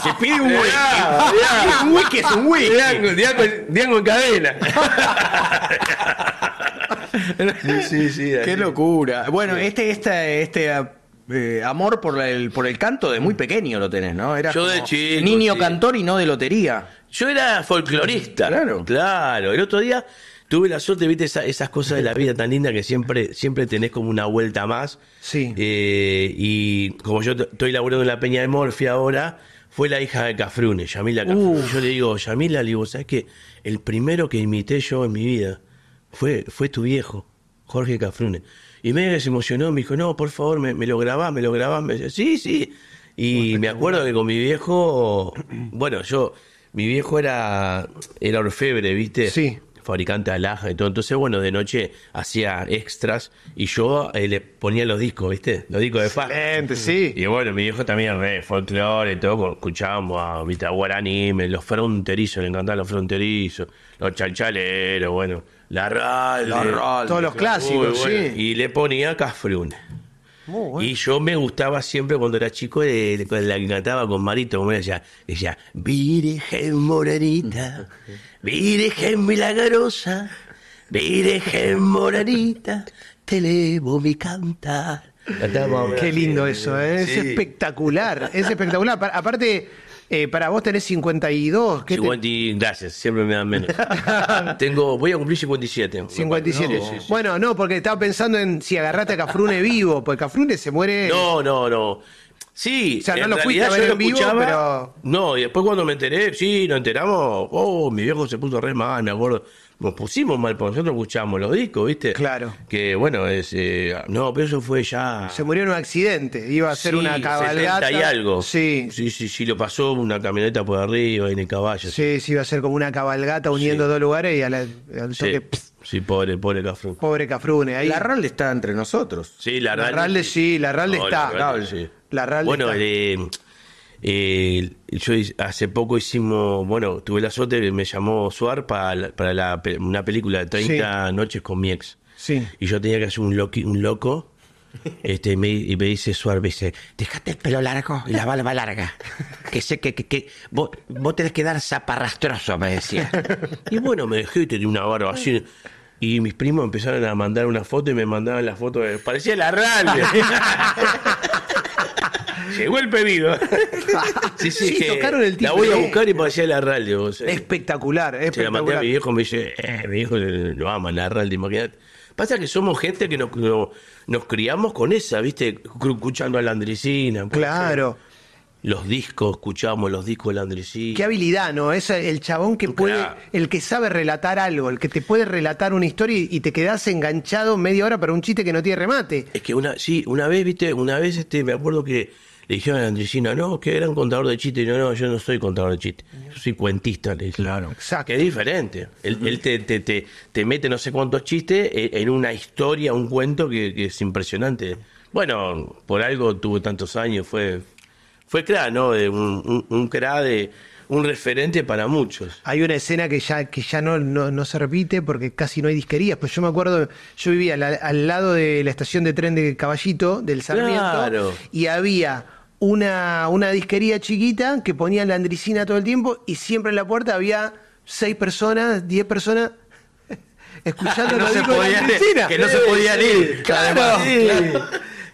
se pide un un es un wiki Diango, en cadena. Qué locura. Bueno, este, esta, este ah, eh, amor por el, por el canto de muy pequeño lo tenés, ¿no? Era Yo de Niño cantor y no de lotería. Yo era folclorista. Claro. Claro. El otro día tuve la suerte, viste, esas cosas de la vida tan lindas que siempre, siempre tenés como una vuelta más. Sí. Eh, y como yo estoy laburando en la Peña de Morfi ahora, fue la hija de Cafrune, Yamila Cafrune. Yo le digo, Yamila, le digo, ¿sabes qué? El primero que imité yo en mi vida fue, fue tu viejo, Jorge Cafrune. Y me desemocionó, emocionó, me dijo, no, por favor, me, lo grabás, me lo grabás. Me dice sí, sí. Y me acuerdo que con mi viejo, bueno, yo, mi viejo era, era orfebre, ¿viste? Sí fabricante de alhaja y todo. Entonces, bueno, de noche hacía extras y yo eh, le ponía los discos, ¿viste? Los discos de pa gente sí. Y bueno, mi hijo también re folclore y todo, escuchábamos a Vita Guaraní, los fronterizos, le encantaban los fronterizos, los chalchaleros, bueno, la RAL, la todos los clásicos, sí. Y le ponía Cafruna... Y yo me gustaba siempre cuando era chico, eh, la que cantaba con Marito, como me decía, decía, Virgen Morenita. [LAUGHS] Virgen milagrosa, Virgen moranita, te elevo mi cantar. Qué lindo eso, ¿eh? es espectacular, es espectacular. Aparte, eh, para vos tenés 52. ¿qué Gracias, siempre me dan menos. [LAUGHS] Tengo, voy a cumplir 57. 57. Bueno, no, porque estaba pensando en si agarraste a Cafrune vivo, porque Cafrune se muere. No, no, no. Sí, o sea, no lo fui, yo lo vivo, Pero... No, y después cuando me enteré, sí, nos enteramos. Oh, mi viejo se puso re mal, me acuerdo. Nos pusimos mal, porque nosotros escuchamos los discos, ¿viste? Claro. Que bueno, es, eh, no, pero eso fue ya. Se murió en un accidente, iba a ser una cabalgata. y algo. Sí. Sí, sí, sí, lo pasó una camioneta por arriba en el caballo. Sí, sí, iba a ser como una cabalgata uniendo dos lugares y a la, al Sí, pobre, pobre Cafrune. Pobre Cafrune. Ahí... La RAL está entre nosotros. Sí, la RAL. La sí, la RAL está. sí. La bueno, eh, eh, yo hace poco hicimos, bueno, tuve la suerte, me llamó Suar para, una película de 30 noches con mi ex. Sí. Y yo tenía que hacer un, loco. [LAUGHS] Este, y me dice Suar, me dice, el pelo largo y la barba larga. Que sé que, vos, tenés que dar zaparrastroso, me decía. Y bueno, me dejé y tenía una barba así. Y mis primos empezaron a mandar una foto y me mandaban la foto. De, Parecía la RAL. [LAUGHS] [LAUGHS] Llegó el pedido. [LAUGHS] sí, sí, sí La voy a buscar y pasé a la radio. espectacular, espectacular. Se la mandé a mi viejo, me dice, eh, mi viejo lo ama la radio, imagínate. Pasa que somos gente que nos, nos, criamos con esa, ¿viste? Escuchando a la Claro. Los discos, escuchamos los discos de la Qué habilidad, ¿no? Es el chabón que puede, el que sabe relatar algo, el que te puede relatar una historia y, te quedás enganchado media hora para un chiste que no tiene remate. Es que una, sí, una vez, viste, una vez este, me acuerdo que le dijeron a Andresino, no, que era un contador de chistes. Y yo, no, yo no soy contador de chistes, yo soy cuentista, Claro. Exacto. Que es diferente. Él, te, mete no sé cuántos chistes en una historia, un cuento que, es impresionante. Bueno, por algo tuvo tantos años, fue, fue cra, ¿no? Eh, un, cra de un referente para muchos. Hay una escena que ya, que ya no, no, se repite porque casi no hay disquerías. Pues yo me acuerdo, yo vivía al, lado de la estación de tren de Caballito, del Sarmiento, y había una, disquería chiquita que ponía andricina todo el tiempo y siempre en la puerta había seis personas, diez personas [LAUGHS] escuchando Que no se podían ir.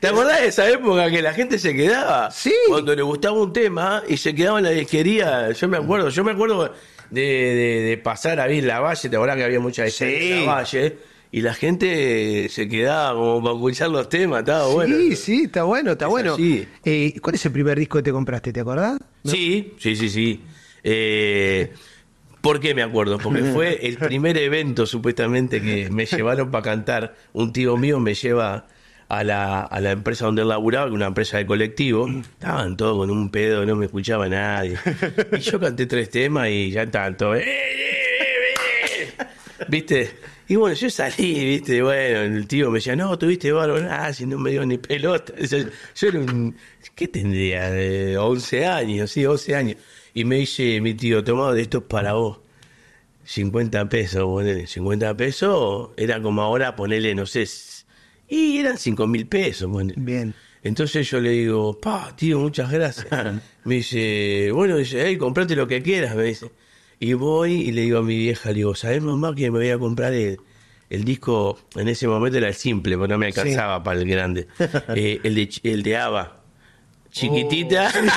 ¿Te acordás de esa época que la gente se quedaba? Sí. Cuando le gustaba un tema y se quedaba en la disquería. Yo me acuerdo, yo me acuerdo de, de, pasar a ver la Valle, te acordás que había mucha gente en la Valle y la gente se quedaba como para escuchar los temas, estaba bueno. Sí, sí, está bueno, está bueno. Eh, ¿Cuál es el primer disco que te compraste, te acordás? Sí, sí, sí, sí. Eh, ¿Por qué me acuerdo? Porque [LAUGHS] fue el primer evento supuestamente que me llevaron para cantar. Un tío mío me lleva a la, empresa donde él laburaba, una empresa de colectivo. Estaban todos con un pedo, no me escuchaba nadie. Y yo canté tres temas y ya tanto. Eh, ¡Eh, ¿Viste? Y bueno, yo salí, [LAUGHS] viste, bueno, el tío me decía, no, tuviste varo, nada, ah, si no me dio ni pelota. [LAUGHS] Yo, era un, ¿qué tendría? 11 años, sí, 11 años. Y me dice mi tío, tomado de esto para vos. 50 pesos, ponele. 50 pesos era como ahora ponerle, no sé, y eran 5 mil pesos, bueno Bien. Entonces yo le digo, pa, tío, muchas gracias. [LAUGHS] me dice, bueno, dice, comprate lo que quieras, me dice. Y voy y le digo a mi vieja, le digo, ¿sabes mamá que me voy a comprar el, disco? En ese momento era el simple, porque no me alcanzaba para el grande. [LAUGHS] Eh, el de el Ava. Chiquitita. Oh.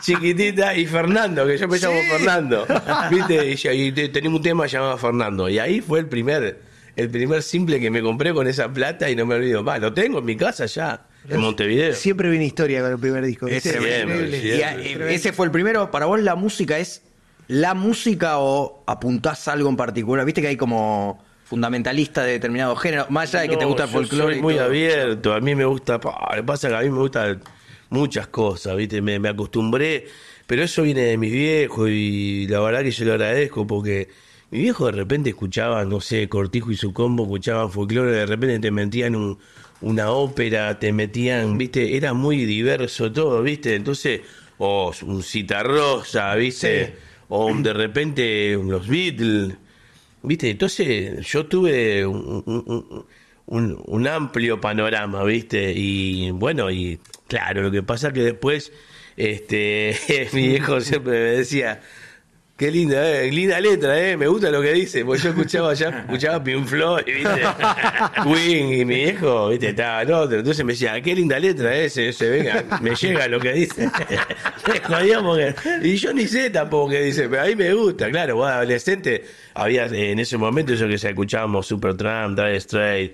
[LAUGHS] Chiquitita y Fernando, que yo me llamo Fernando. [LAUGHS] ¿Viste? Y, tenía un tema llamado Fernando. Y ahí fue el primer, el primer simple que me compré con esa plata y no me olvido. Va, lo tengo en mi casa ya. En Montevideo. Siempre viene historia con el primer disco. Eh, ese, fue el primero. Para vos la música es la música o apuntás algo en particular. Viste que hay como fundamentalista de determinado género, más allá de que te gusta el folclore. muy abierto, a mí me gusta, pasa que a mí me gustan muchas cosas, ¿viste? Me, acostumbré, pero eso viene de mis viejos y la verdad que yo lo agradezco porque mi viejo de repente escuchaba, no sé, Cortijo y su combo, escuchaban folclore, de repente te metían un, una ópera, te metían, viste, era muy diverso todo, viste, entonces, o un citarrosa, viste, o de repente los Beatles, viste, entonces yo tuve un, amplio panorama, viste, y bueno, y claro, lo que pasa es que después, este, [LAUGHS] mi hijo siempre me decía, Qué linda, eh, linda letra, eh. Me gusta lo que dice, porque yo escuchaba ya, escuchaba Pink Floyd, ¿viste? [LAUGHS] y mi hijo, ¿viste? Estaba otro. Entonces me decía, ah, qué linda letra, ese, eh, venga, me llega lo que dice. [LAUGHS] y yo ni sé tampoco qué dice, pero a mí me gusta, claro. Vos adolescente, había en ese momento eso que se escuchábamos Supertramp, Dire Straight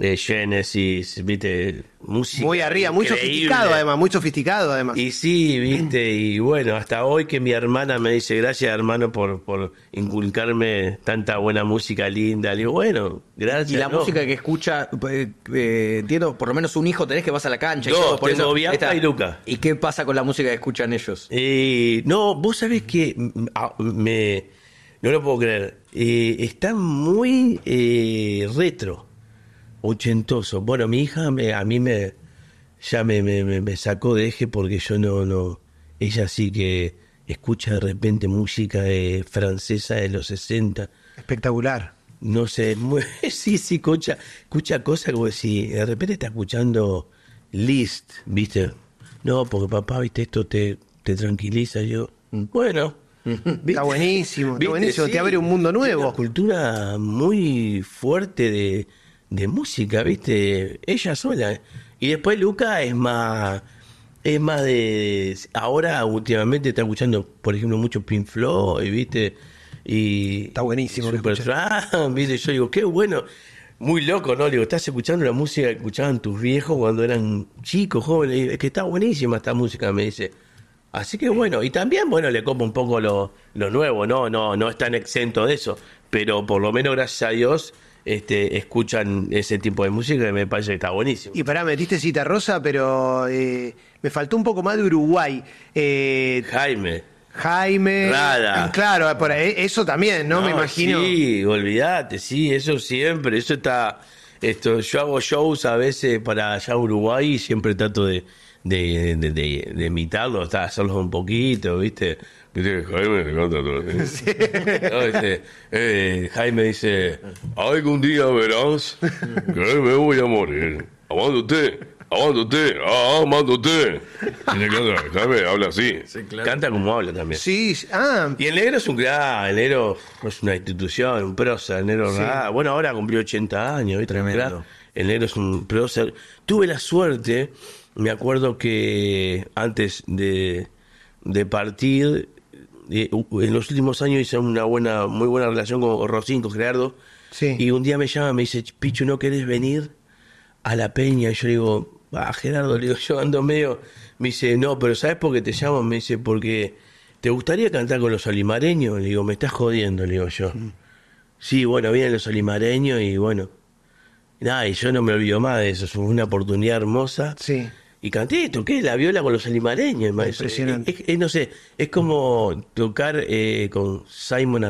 de Genesis, viste, música. Muy arriba, muy sofisticado además, muy sofisticado además. Y sí, viste, y bueno, hasta hoy que mi hermana me dice, gracias hermano por, por inculcarme tanta buena música linda. Le digo, bueno, gracias. Y la música que escucha, entiendo, eh, eh, por lo menos un hijo tenés que vas a la cancha. No, y por y Luca. ¿Y qué pasa con la música que escuchan ellos? no, vos sabés que me... No lo puedo creer. Eh, está muy retro. Ochentoso. Bueno, mi hija a mí me ya me, me, me, sacó de eje porque yo no, no. Ella sí que escucha de repente música eh, francesa de los 60. Espectacular. No sé, [LAUGHS] sí, sí, escucha, escucha cosas como si de repente está escuchando List, ¿viste? No, porque papá, ¿viste? Esto te, te tranquiliza. Yo, mm. bueno. [LAUGHS] Está buenísimo, está buenísimo, te abre un mundo nuevo. Una cultura muy fuerte de, de música, ¿viste? Ella sola. Y después Luca es más. Es más de. Ahora, últimamente, está escuchando, por ejemplo, mucho Pink Floyd, ¿viste? Y. Está buenísimo. Ah, ¿viste? Yo digo, qué bueno. Muy loco, ¿no? Le digo, estás escuchando la música que escuchaban tus viejos cuando eran chicos, jóvenes. Es que está buenísima esta música, me dice. Así que bueno, y también, bueno, le como un poco lo, lo nuevo, ¿no? No, no es tan exento de eso. Pero por lo menos, gracias a Dios, este, escuchan ese tipo de música Y me parece que está buenísimo. Y pará, metiste cita rosa, pero eh, me faltó un poco más de Uruguay. Eh, Jaime. Jaime. Eh, claro, por eso también, ¿no? Me imagino. Sí, olvídate, sí, eso siempre, eso está. Esto, yo hago shows a veces para allá Uruguay y siempre trato de, de, de, de hacerlos un poquito, ¿viste? dice Jaime le canta todo. ¿eh? Sí. dice, este, eh, Jaime dice, algún día verás que me voy a morir. Amándote, amándote, ah, amándote. Y le canta, Jaime habla así. Canta como habla también. Sí, ah. Y el negro es un gran, el negro es una institución, un prosa, el negro Bueno, ahora cumplió 80 años, Tremendo. El negro es un prosa. Tuve la suerte, me acuerdo que antes de de partir, eh, en los últimos años hice una buena, muy buena relación con Rocín, con Gerardo. Sí. Y un día me llama, me dice, Pichu, ¿no querés venir a la peña? Y yo le digo, va, Gerardo, le digo, yo ando medio. Me dice, no, pero ¿sabes por qué te llamo? Me dice, porque ¿te gustaría cantar con los olimareños? Le digo, me estás jodiendo, le digo yo. Mm. Sí, bueno, vienen los olimareños y bueno. Nada, y yo no me olvido más de eso, fue una oportunidad hermosa. Sí. Y canté, toqué la viola con los limareños, maestro. Impresionante. Es, no sé, es como tocar eh, con Simon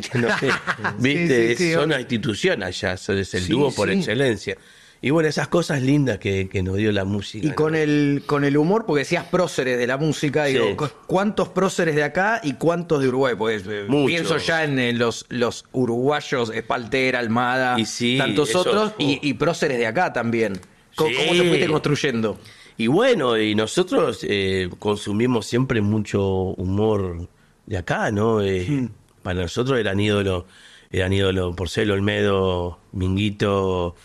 que no sé. [LAUGHS] [LAUGHS] ¿Viste? Son una institución allá, es el dúo por excelencia. Y bueno, esas cosas lindas que, nos dio la música. Y con, el, con el humor, porque decías próceres de la música, digo, ¿cuántos próceres de acá y cuántos de Uruguay? Pues pienso ya en, los, los uruguayos, Espaltera, Almada, tantos otros, y, uh. y próceres de acá también. ¿Cómo, te fuiste construyendo? Y bueno, y nosotros eh, consumimos siempre mucho humor de acá, ¿no? Eh, hmm. Para nosotros eran ídolo eran ídolos Porcelo, Olmedo, Minguito,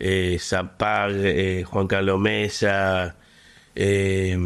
eh, Zapag, eh, Juan Carlos Mesa, eh,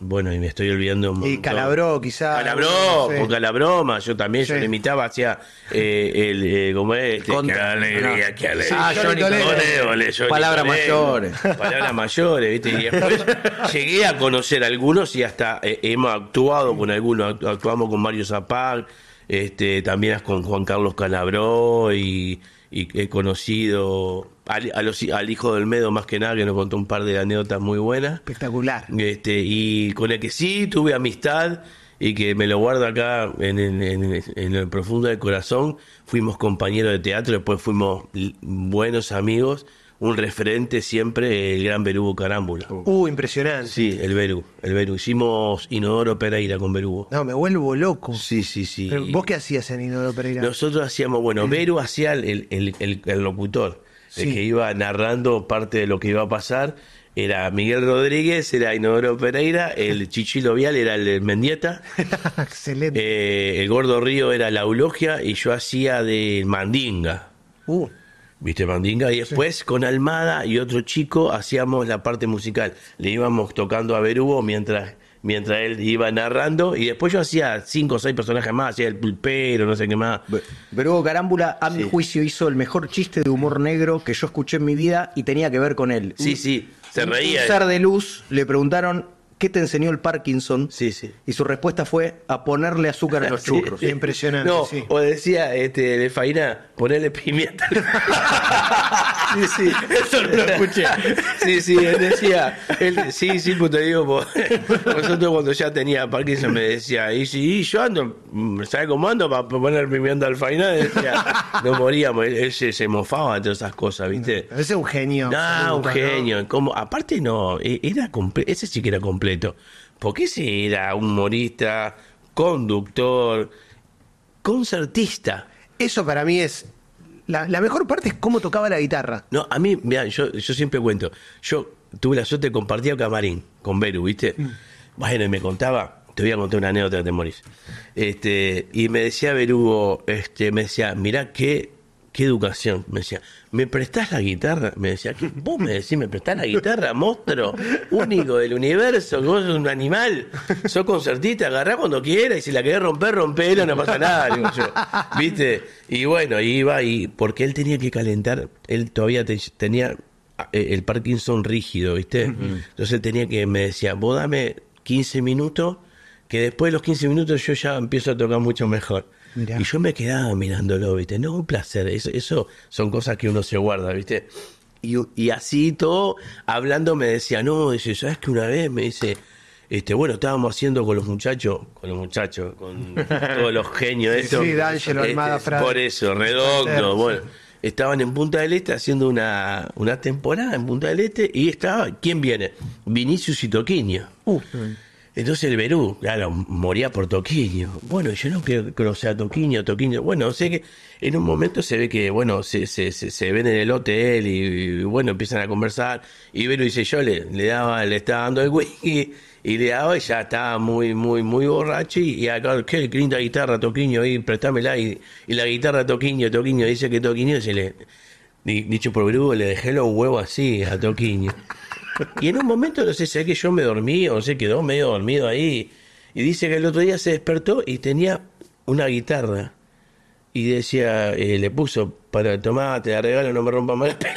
bueno, y me estoy olvidando Y Calabró, quizás. Calabró, con Calabroma, yo también, yo le imitaba, hacia eh, el, eh, qué alegría, qué alegría. Ah, ah, Palabras mayores. Palabras mayores, ¿viste? Y después [LAUGHS] llegué a conocer algunos y hasta hemos actuado con algunos, actuamos con Mario Zapal, este, también con Juan Carlos Calabró y he conocido al, al hijo del Medo más que nada, que nos contó un par de anécdotas muy buenas. Espectacular. Este, y con el que sí tuve amistad y que me lo guardo acá en, en, en, el profundo del corazón, fuimos compañeros de teatro, después fuimos buenos amigos un referente siempre el gran Berubo Carámbula. Uh, uh, impresionante. Sí, el Beru, el Hicimos Inodoro Pereira con Berugo No, me vuelvo loco. Sí, sí, sí. ¿Vos qué hacías en Inodoro Pereira? Nosotros hacíamos, bueno, [CLEARS THROAT] Beru hacía el, el, el, el locutor es que iba narrando parte de lo que iba a pasar. Era Miguel Rodríguez, era Inodoro Pereira, el [LAUGHS] Chichilo Vial era el Mendieta. [LAUGHS] Excelente. Eh, el Gordo Río era la Eulogia y yo hacía de Mandinga. Uh. ¿Viste Mandinga? Y después con Almada y otro chico hacíamos la parte musical. Le íbamos tocando a Verugo mientras mientras él iba narrando. Y después yo hacía cinco o seis personajes más, hacía el pulpero, no sé qué más. Pero Carámbula, a mi juicio, hizo el mejor chiste de humor negro que yo escuché en mi vida y tenía que ver con él. Sí, sí, se reía. Un de luz le preguntaron ¿qué te enseñó el Parkinson? Sí, sí. Y su respuesta fue a ponerle azúcar a los [LAUGHS] churros. impresionante. o decía, este, de Faina, ponerle pimienta. [LAUGHS] sí, sí. Eso lo escuché. sí, sí, él decía, sí, sí, pues te digo, vosotros cuando ya tenía Parkinson me decía, y si yo ando, ¿sabes cómo ando para poner pimienta al Faina? Decía, no moríamos, él, se, mofaba de esas cosas, ¿viste? ese es un genio. No, un genio. aparte no, e, era ese sí que era completo ¿Por qué si era humorista, conductor, concertista. Eso para mí es. La, mejor parte es cómo tocaba la guitarra. No, a mí, mira, yo, siempre cuento. Yo tuve la suerte de compartir camarín con Beru, ¿viste? Mm. Bueno, y me contaba, te voy a contar una anécdota de Moris. Este, y me decía Berugo, este, me decía, mirá qué qué educación. Me decía, ¿me prestás la guitarra? Me decía, ¿Qué? vos me decís, ¿me prestás la guitarra, monstruo? Único del universo, vos sos un animal, sos concertista, agarrá cuando quieras y si la querés romper, romperla, no pasa nada, digo yo. ¿Viste? Y bueno, iba y. Porque él tenía que calentar, él todavía tenía eh, el Parkinson rígido, ¿viste? Entonces tenía que, me decía, vos dame 15 minutos, que después de los 15 minutos yo ya empiezo a tocar mucho mejor. Y yo me quedaba mirándolo, ¿viste? No, un placer. Eso, son cosas que uno se guarda, ¿viste? Y, así todo, hablando, me decía, no, dice, ¿sabes que una vez me dice, este, bueno, estábamos haciendo con los muchachos, con los muchachos, con [LAUGHS] todos los genios, sí, sí, este, Armada, Por eso, redondo, bueno. Estaban en Punta del Este haciendo una, una temporada en Punta del Este y estaba, ¿quién viene? Vinicius y Toquinho. Uh. Entonces el Berú, claro, moría por Toquiño. Bueno, yo no creo que o sea Toquiño, Toquiño. Bueno, sé que en un momento se ve que, bueno, se, se, se, ven en el hotel y, bueno, empiezan a conversar. Y Berú dice, yo le, le daba, le estaba dando el whisky y le daba y ya estaba muy, muy, muy borracho. Y, acá, qué linda guitarra, Toquiño, ahí, préstamela. Y, y la guitarra Toquiño, Toquiño, dice que Toquiño se le, dicho por Berú, le dejé los huevos así a Toquiño. Y en un momento, no sé si es que yo me dormí o se quedó medio dormido ahí. Y dice que el otro día se despertó y tenía una guitarra. Y decía, eh, le puso para tomate, te la regalo, no me rompa más el [LAUGHS] pelo.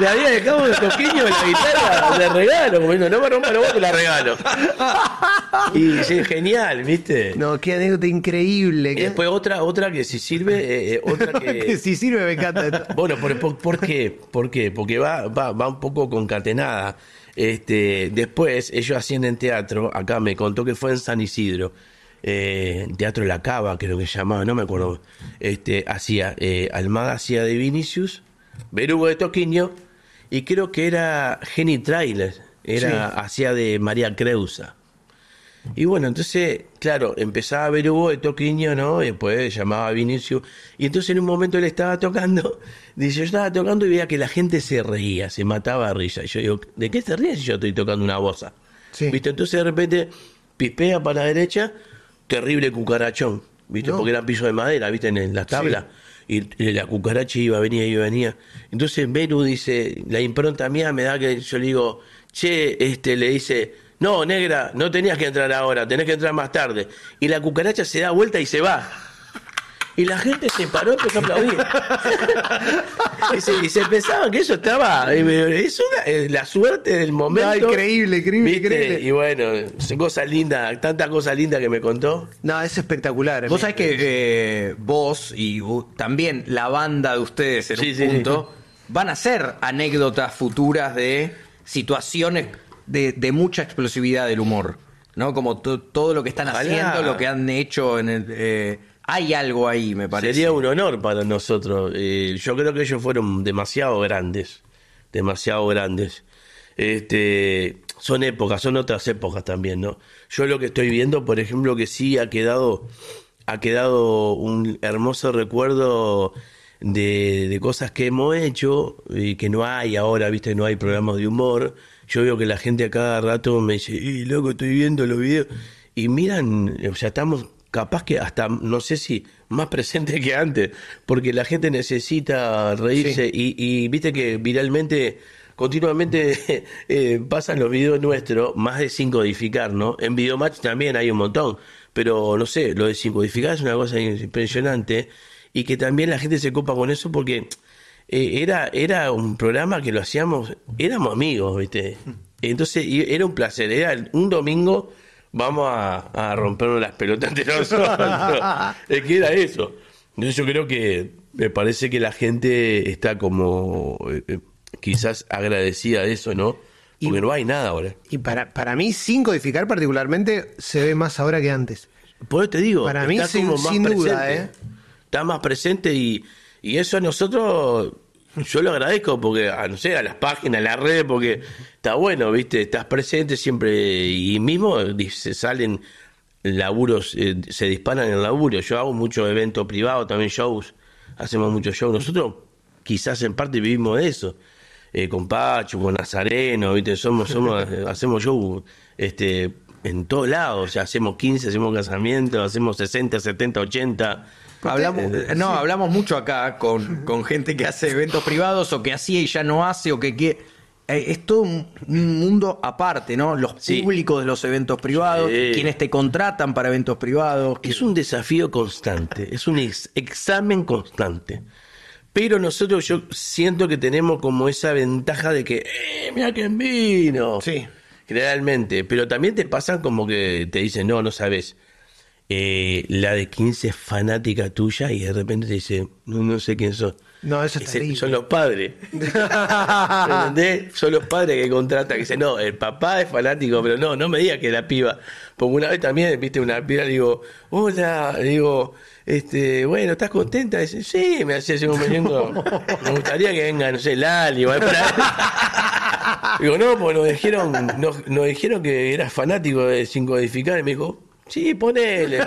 Le había dejado un toquillo en la guitarra de regalo, como diciendo, no me te la regalo. Y sí, genial, ¿viste? No, qué anécdota increíble. Y después otra, otra que si sirve, eh, eh, [LAUGHS] otra que... si sirve me encanta. Bueno, por, qué? ¿Por qué? Porque va, va, un poco concatenada. Este, después ellos ascienden teatro, acá me contó que fue en San Isidro. Eh, teatro La Cava, creo que se llamaba, no me acuerdo. Este, hacía, eh, hacía de Vinicius, Verugo de Toquiño, y creo que era Jenny Trailer, era de María Creusa. Y bueno, entonces, claro, empezaba a ver Hugo de Toquiño, ¿no? después llamaba a Vinicio Y entonces en un momento él estaba tocando, [LAUGHS] dice, yo estaba tocando y veía que la gente se reía, se mataba a risa. Y yo digo, ¿de qué se ríe si yo estoy tocando una bosa? ¿Viste? Entonces de repente pispea para la derecha, terrible cucarachón, ¿viste? Porque era piso de madera, ¿viste? En, las tablas y, la cucaracha iba, venía, y venía. Entonces Beru dice, la impronta mía me da que yo le digo, che, este, le dice, no, negra, no tenías que entrar ahora, tenés que entrar más tarde. Y la cucaracha se da vuelta y se va y la gente se paró y empezó a aplaudir. y, se, que eso estaba. Es la suerte del momento. increíble, increíble, Y bueno, cosas lindas, tantas cosas lindas que me contó. No, es espectacular. Vos eh, sabés que eh, eh, vos y también la banda de ustedes en punto van a ser anécdotas futuras de situaciones de, mucha explosividad del humor. ¿no? Como todo lo que están haciendo, lo que han hecho en el, hay algo ahí, me parece. Sería un honor para nosotros. Eh, yo creo que ellos fueron demasiado grandes. Demasiado grandes. Este, son épocas, son otras épocas también, ¿no? Yo lo que estoy viendo, por ejemplo, que sí ha quedado, ha quedado un hermoso recuerdo de, de, cosas que hemos hecho y que no hay ahora, viste, no hay programas de humor. Yo veo que la gente a cada rato me dice, y loco, estoy viendo los videos. Y miran, o sea, estamos capaz que hasta, no sé si, más presente que antes, porque la gente necesita reírse y, viste que viralmente, continuamente [LAUGHS] eh, pasan los videos nuestros, más de sin codificar, ¿no? En Videomatch también hay un montón, pero no sé, lo de sin codificar es una cosa impresionante y que también la gente se copa con eso porque eh, era, era un programa que lo hacíamos, éramos amigos, viste. Hmm. Entonces era un placer, era un domingo vamos a, a rompernos las pelotas de nosotros. [LAUGHS] es que era eso. Entonces yo creo que me parece que la gente está como eh, eh, quizás agradecida de eso, ¿no? Porque no hay nada ahora. Y para, para mí, sin codificar particularmente, se ve más ahora que antes. Por eso te digo, para mí, sin, duda, ¿eh? está más presente y, y eso a nosotros yo lo agradezco porque, a, no sé, a las páginas, a las redes, porque está bueno, ¿viste? Estás presente siempre y mismo se salen laburos, eh, se disparan en laburo. Yo hago muchos eventos privados, también shows, hacemos muchos shows. Nosotros quizás en parte vivimos de eso. Eh, con Pacho, con Nazareno, ¿viste? Somos, somos, [LAUGHS] hacemos shows este, en todos lados. O sea, hacemos 15, hacemos casamientos, hacemos 60, 70, 80. Hablamos, eh, no, hablamos mucho acá con, con, gente que hace eventos privados o que hacía y ya no hace o que quiere. Eh, es todo un, mundo aparte, ¿no? Los públicos de los eventos privados, quienes te contratan para eventos privados. Es un desafío constante, es un examen constante. Pero nosotros, yo siento que tenemos como esa ventaja de que, ¡eh, mira quién vino! Sí generalmente, pero también te pasan como que te dicen, no, no sabes. Eh, la de 15 es fanática tuya y de repente te dice, no, sé quién son, No, eso es Son los padres. [LAUGHS] ¿Entendés? Son los padres que contratan, que dicen, no, el papá es fanático, pero no, no me digas que la piba. Porque una vez también, viste, una piba digo, hola, digo, este, bueno, ¿estás contenta? sí, me hacía un momento. me gustaría que venga, no sé, Lali, Digo, no, porque nos dijeron, nos, dijeron que eras fanático de Sin Codificar, y me dijo, sí, ponele.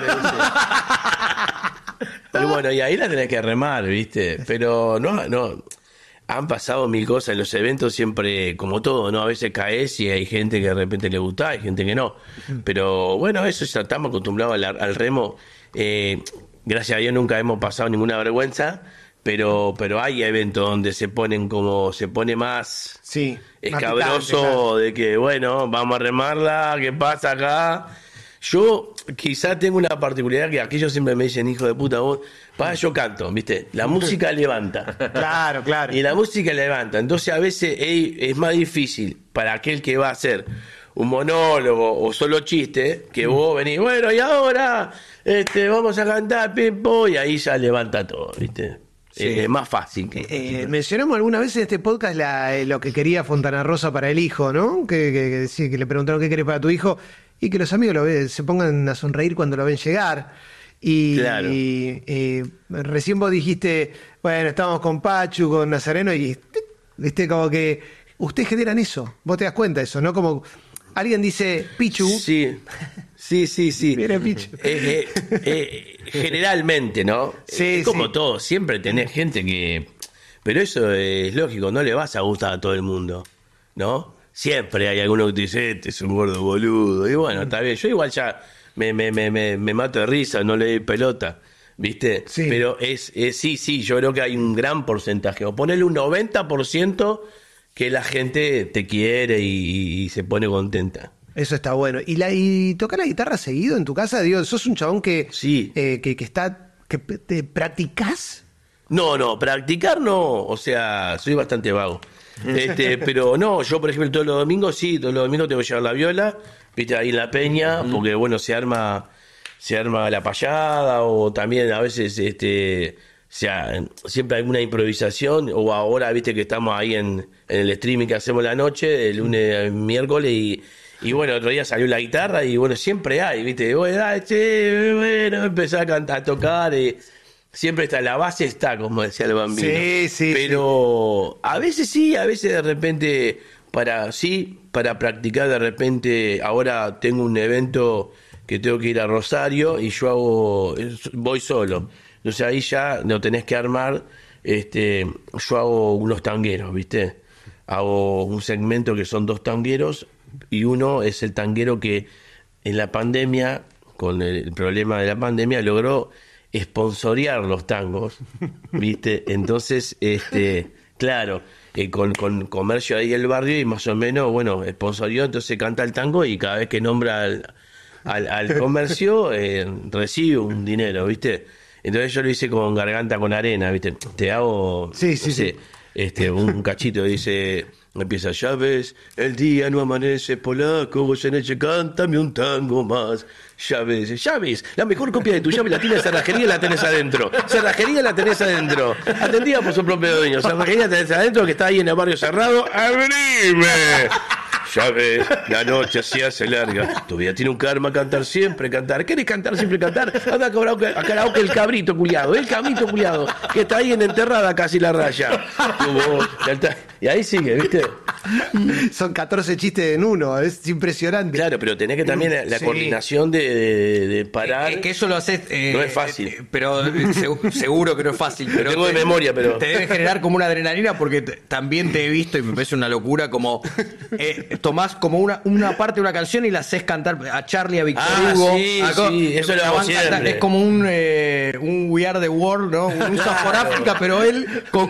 Pero bueno, y ahí la tenés que remar, ¿viste? Pero no, no. Han pasado mil cosas en los eventos, siempre como todo, ¿no? A veces caes y hay gente que de repente le gusta, hay gente que no. Pero bueno, eso ya estamos acostumbrados al, al remo. Eh, gracias a Dios nunca hemos pasado ninguna vergüenza, pero, pero hay eventos donde se ponen como, se pone más sí, escabroso de que, bueno, vamos a remarla, ¿qué pasa acá? Yo quizá tengo una particularidad que aquellos siempre me dicen, hijo de puta, vos, yo canto, ¿viste? La música [LAUGHS] levanta. claro, claro. Y la música levanta. Entonces a veces es más difícil para aquel que va a hacer un monólogo o solo chiste, que vos venís, bueno, y ahora este, vamos a cantar, pimpo, y ahí ya levanta todo, ¿viste? Es más fácil. Que... Eh, mencionamos alguna vez en este podcast eh, lo que quería Fontana Rosa para el hijo, ¿no? Que, que, que le preguntaron qué querés para tu hijo y que los amigos se pongan a sonreír cuando lo ven llegar. Y, eh, recién vos dijiste, bueno, estábamos con Pachu, con Nazareno y, viste, como que ustedes generan eso, vos te das cuenta de eso, ¿no? Como Alguien dice Pichu. Sí, sí, sí, sí. Mira, Pichu. Eh, eh, eh, generalmente, ¿no? Sí, es como todo, siempre tenés gente que... Pero eso es lógico, no le vas a gustar a todo el mundo, ¿no? Siempre hay alguno que te dice, este es un gordo boludo. Y bueno, está bien, yo igual ya me, me, me, me mato de risa, no le doy pelota. ¿Viste? Sí. Pero es, es, sí, sí, yo creo que hay un gran porcentaje. O ponerle un 90% que la gente te quiere y, se pone contenta. Eso está bueno. ¿Y, la, toca la guitarra seguido en tu casa? Digo, sos un chabón que, sí. Eh, que, está. que te practicás. No, no, practicar no. O sea, soy bastante vago. Este, [LAUGHS] pero no, yo por ejemplo todos los domingos, sí, todos los domingos tengo que llevar la viola, viste, ahí la peña, porque bueno, se arma, se arma la payada, o también a veces este o sea, siempre hay una improvisación, o ahora, viste que estamos ahí en, el streaming que hacemos la noche, el lunes, a miércoles, y, bueno, otro día salió la guitarra, y bueno, siempre hay, viste, bueno, che, empezar a cantar, a tocar, y siempre está, la base está, como decía el bambino. Sí, sí. Pero a veces sí, a veces de repente, para, sí, para practicar, de repente, ahora tengo un evento que tengo que ir a Rosario y yo hago, voy solo. Entonces ahí ya lo tenés que armar. Este, yo hago unos tangueros, ¿viste? Hago un segmento que son dos tangueros y uno es el tanguero que en la pandemia, con el problema de la pandemia, logró esponsorear los tangos, [LAUGHS] ¿viste? Entonces, este, claro, eh, con, comercio ahí el barrio y más o menos, bueno, esponsoreó, entonces canta el tango y cada vez que nombra al, [LAUGHS] comercio, eh, recibe un dinero, ¿viste? Entonces yo lo hice con garganta con arena, ¿viste? Te hago. Sí, sí, sí. Este, un [LAUGHS] cachito dice. Empieza, ya el día no amanece polaco, vos en cántame un tango más. Ya ves, la mejor copia de tu llave tiene cerrajería la tenés adentro. Cerrajería la tenés adentro. Atendida por su propio dueño. Cerrajería la tenés adentro que está ahí en el barrio cerrado. ¡Abrime! Ya ves, la noche se hace larga. Tu vida tiene un karma cantar siempre, cantar. ¿Querés cantar siempre, cantar? Anda a karaoke, a el cabrito culiado, el cabrito culiado, que está ahí en enterrada casi la raya. Y ahí sigue, ¿viste? [LAUGHS] Son 14 chistes en uno, es impresionante. Claro, pero tenés que también la, coordinación de, de, parar. Es que eso lo haces. Eh, no es fácil. Eh, pero eh, [LAUGHS] seguro, que no es fácil. Pero tengo de memoria, pero. Te debe generar como una adrenalina porque también te he visto y me parece una locura como. Eh, tomás como una, una parte de una canción y la haces cantar a Charlie, a Victor ah, Hugo. Sí, sí, eso lo hago siempre. es como un, un We Are the World, ¿no? Un [LAUGHS] USA África pero él con,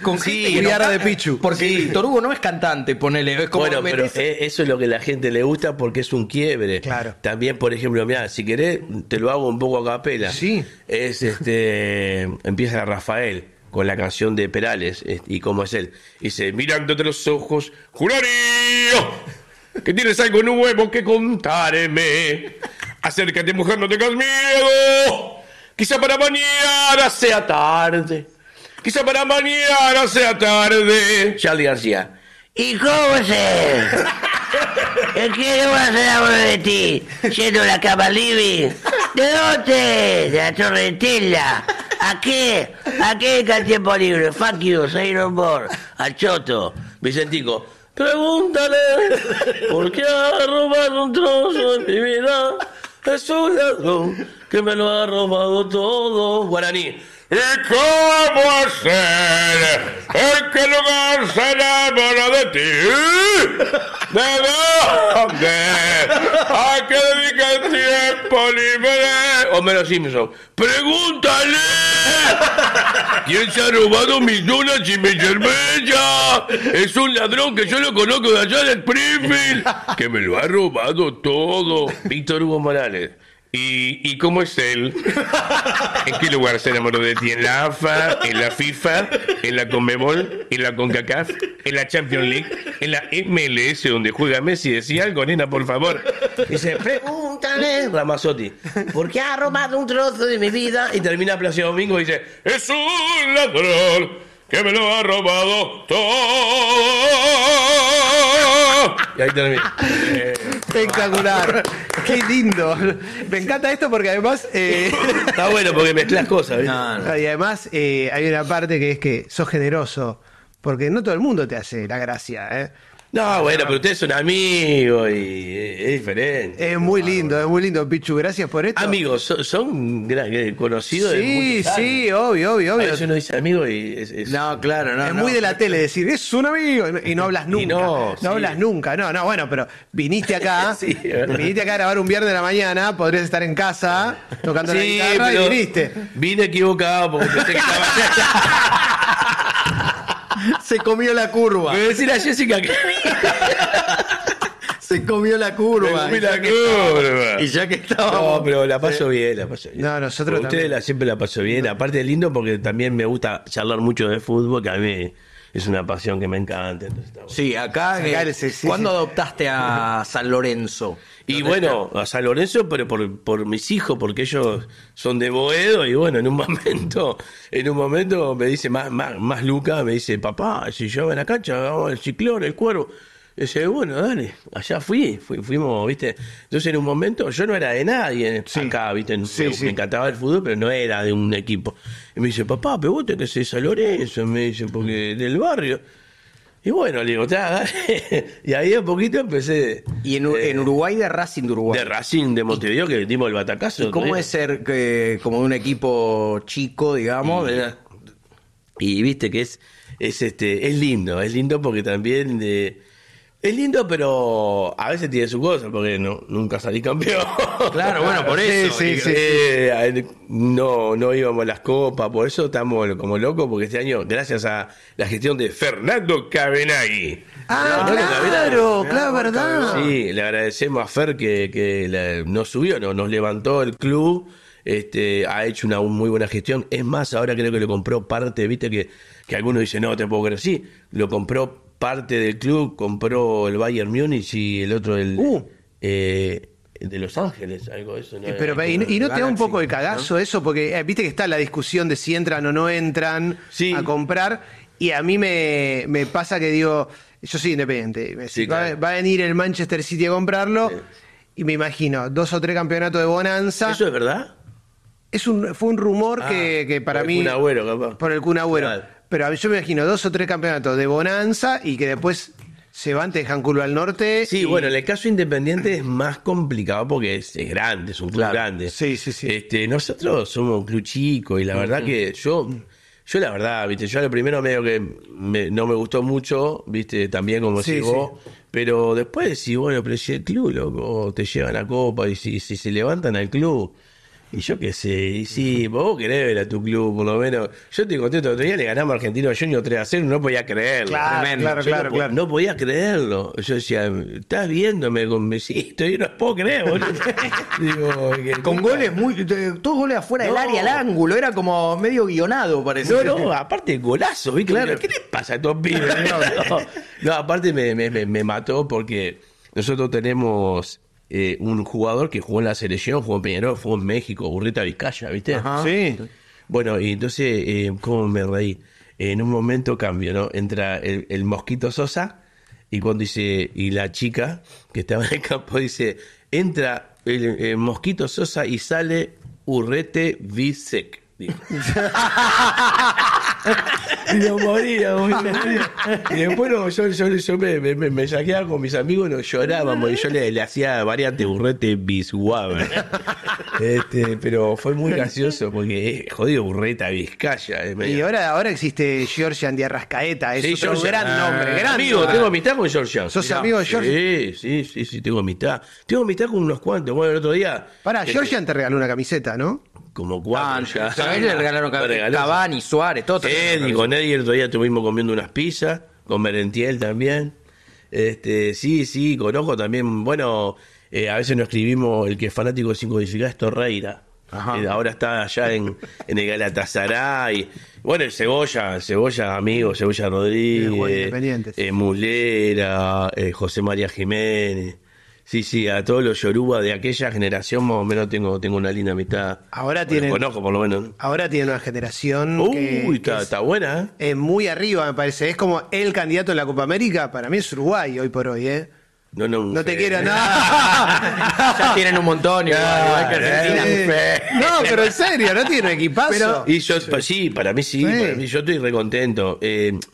con, de Pichu. Porque Torugo no es cantante, ponele. Es como bueno, pero e-, eso es lo que la gente le gusta porque es un quiebre. También, por ejemplo, mira, si querés, te lo hago un poco a capela. Sí. Es este. [LAUGHS] empieza Rafael con la canción de Perales y cómo es él. Dice, mirándote los ojos, Jurario que tienes algo nuevo que contarme. Acércate, mujer, no tengas miedo. Quizá para mañana sea tarde. Quizá para mañana sea tarde. Charlie García. ¿Y cómo se? [LAUGHS] ¿En qué hacer hacer ahora de ti? ¿Yendo la cama living. ¿De dónde? De la torrentilla. ¿A qué? ¿A qué el tiempo libre? Fuck you, say no more. Al Choto. Vicentico. Pregúntale por qué ha robado un trozo de mi vida. Es un ladrón que me lo ha robado todo. Guaraní. ¿Y cómo hacer? ¿En qué lugar se enamora de ti? ¿De dónde? ¿A qué dedica el tiempo libre? Homero Simpson. ¡Pregúntale! ¿Quién se ha robado mis donas y mi cerveza? Es un ladrón que yo lo conozco de allá del Springfield, que me lo ha robado todo. Víctor Hugo Morales. ¿Y, cómo es él? ¿En qué lugar se enamoró de ti? ¿En la AFA? ¿En la FIFA? ¿En la Conmebol? ¿En la CONCACAF? ¿En la Champions League? ¿En la MLS donde juega Messi? Decía algo, nena, por favor. Dice, pregúntale, Ramazotti, ¿por qué ha robado un trozo de mi vida? Y termina Placido Domingo y dice, es un ladrón que me lo ha robado todo. Y ahí termina. [LAUGHS] Espectacular. Qué lindo. Me encanta esto porque además. Eh, Está bueno porque mezclas cosas. Y además eh, hay una parte que es que sos generoso. Porque no todo el mundo te hace la gracia, ¿eh? No, ah. bueno, pero usted es un amigo y es diferente. Es muy lindo, es muy lindo, Pichu. Gracias por esto. Amigos, son, eh, conocidos de Sí, sí, obvio, obvio, A obvio. veces uno dice amigo y es, No, claro, no. es muy de la tele decir, es un amigo, y no- hablas [LAUGHS] nunca. no, no, hablas nunca, no, no, bueno, pero viniste acá, [LAUGHS] Sí, viniste acá a grabar un viernes de la mañana, podrías estar en casa tocando la guitarra y viniste. vine equivocado porque pensé que estaba [LAUGHS] Se comió la curva. voy a decir a Jessica que. Se comió la curva. Se comió la curva. Y ya que estaba. No, pero la paso bien, la paso bien. No, nosotros ustedes la, siempre la paso bien. Aparte lindo porque también me gusta charlar mucho de fútbol, que a mí es una pasión que me encanta. sí, acá, eh, ¿cuándo adoptaste a San Lorenzo? Y bueno, a San Lorenzo, pero por, mis hijos, porque ellos son de Boedo, y bueno, en un [LAUGHS] momento, en un momento me dice más, más, más Luca, me dice, papá, si yo en la cancha, vamos al ciclón, el cuero y bueno, dale, allá fui, fuimos, viste. Entonces en un momento yo no era de nadie acá, viste, me, encantaba el fútbol, pero no era de un equipo. Y me dice, papá, pero vos te que San Lorenzo, me dice, porque del barrio. Y bueno, le digo, dale. [LAUGHS] y ahí a poquito empecé. ¿Y en, eh, Uruguay de Racing de Uruguay? De Racing de Montevideo, que dimos el batacazo. ¿Cómo es ser como de un equipo chico, digamos? Y, viste que es, es, este, es lindo, es lindo porque también... De, eh, es lindo, pero a veces tiene su cosa, porque no, nunca salí campeón. Claro, bueno, por [LAUGHS] eso. Sí, eh, no, no íbamos a las copas, por eso estamos como locos, porque este año, gracias a la gestión de Fernando Cabenagui. Ah, claro, claro, verdad. Sí, le agradecemos a Fer que, nos subió, no, nos levantó el club. Este, ha hecho una muy buena gestión. Es más, ahora creo que lo compró parte, viste que, que algunos dicen, no, te puedo creer. Sí, lo compró parte del club compró el Bayern Múnich y el otro el uh. eh, de Los Ángeles, algo de eso. Eh, pero, y, no, te da un poco de cagazo eso, porque eh, viste que está la discusión de si entran o no entran a comprar, y a mí me, pasa que digo, yo soy independiente, va, a venir el Manchester City a comprarlo, y me imagino, dos o tres campeonatos de bonanza. ¿Eso es verdad? Es un, fue un rumor ah, que, para por mí... El capaz. Por el Kun pero yo me imagino dos o tres campeonatos de bonanza y que después se van, te dejan culo al norte. Sí, bueno, el caso Independiente es más complicado porque es, grande, es un club grande. Sí, sí, sí. Este, nosotros somos un club chico y la verdad que yo, yo la verdad, viste, yo lo primero medio que no me gustó mucho, viste, también como si pero después si bueno, pero si el club, loco, te llevan la copa y si, si se levantan al club y yo qué sé, sí, vos querés ver a tu club, por lo menos. Yo te el otro día le ganamos a Argentino Junior 3 a 0, no podía creerlo. Claro, claro, claro, no, podía creerlo. Yo decía, estás viéndome con mesito, yo no puedo creer, [LAUGHS] Digo, con goles muy. Todos goles afuera del área, al ángulo, era como medio guionado, parece. No, no, aparte golazo, Claro. ¿Qué le pasa a estos pibes? [LAUGHS] No, no, aparte me, me, me mató porque nosotros tenemos eh, un jugador que jugó en la selección, jugó en Peñarol, jugó en México, Urreta Vizcaya, ¿viste? Sí. Bueno, y entonces, eh, ¿cómo me reí? En un momento cambio, ¿no? Entra el, mosquito Sosa y cuando dice, y la chica que estaba en el campo dice, entra el, mosquito Sosa y sale Urrete Visek. [LAUGHS] y nos moríamos, y después yo, yo, yo me, me, saqueaba con mis amigos y nos llorábamos, y yo le, hacía variante burrete bisuave. Este, pero fue muy gracioso porque eh, jodido burreta Vizcaya. Eh, y ahora, ahora existe Georgian de Arrascaeta, es un gran nombre, Amigo, tengo amistad con Georgian ¿Sos amigo de Georgian Sí, sí, sí, sí, tengo amistad. Tengo amistad con unos cuantos. Bueno, el otro día. Pará, este, Georgian te regaló una camiseta, ¿no? como cuatro. Ah, Le regalaron Suárez, todo. Él y con Eddie el otro estuvimos comiendo unas pizzas, con Merentiel también. Este, sí, sí, Ojo también, bueno, eh, a veces nos escribimos, el que es fanático de 5 es Torreira. Eh, ahora está allá en, en el Galatasaray. Bueno, el Cebolla, Cebolla, amigo, Cebolla Rodríguez, eh, Mulera, José María Jiménez. Sí, sí, a todos los Yoruba de aquella generación, más o menos tengo, tengo una linda mitad. Ahora tienen. por lo menos. Ahora una generación. que, está, buena. ¿eh? Es muy arriba, me parece. Es como el candidato en la Copa América. Para mí es Uruguay hoy por hoy, ¿eh? No, no, no te eh, quiero, [LAUGHS] no. [LAUGHS] ya tienen un montón, eh. no, pero en serio, no tienen equipazo. y yo, sí, para mí sí, yo estoy recontento.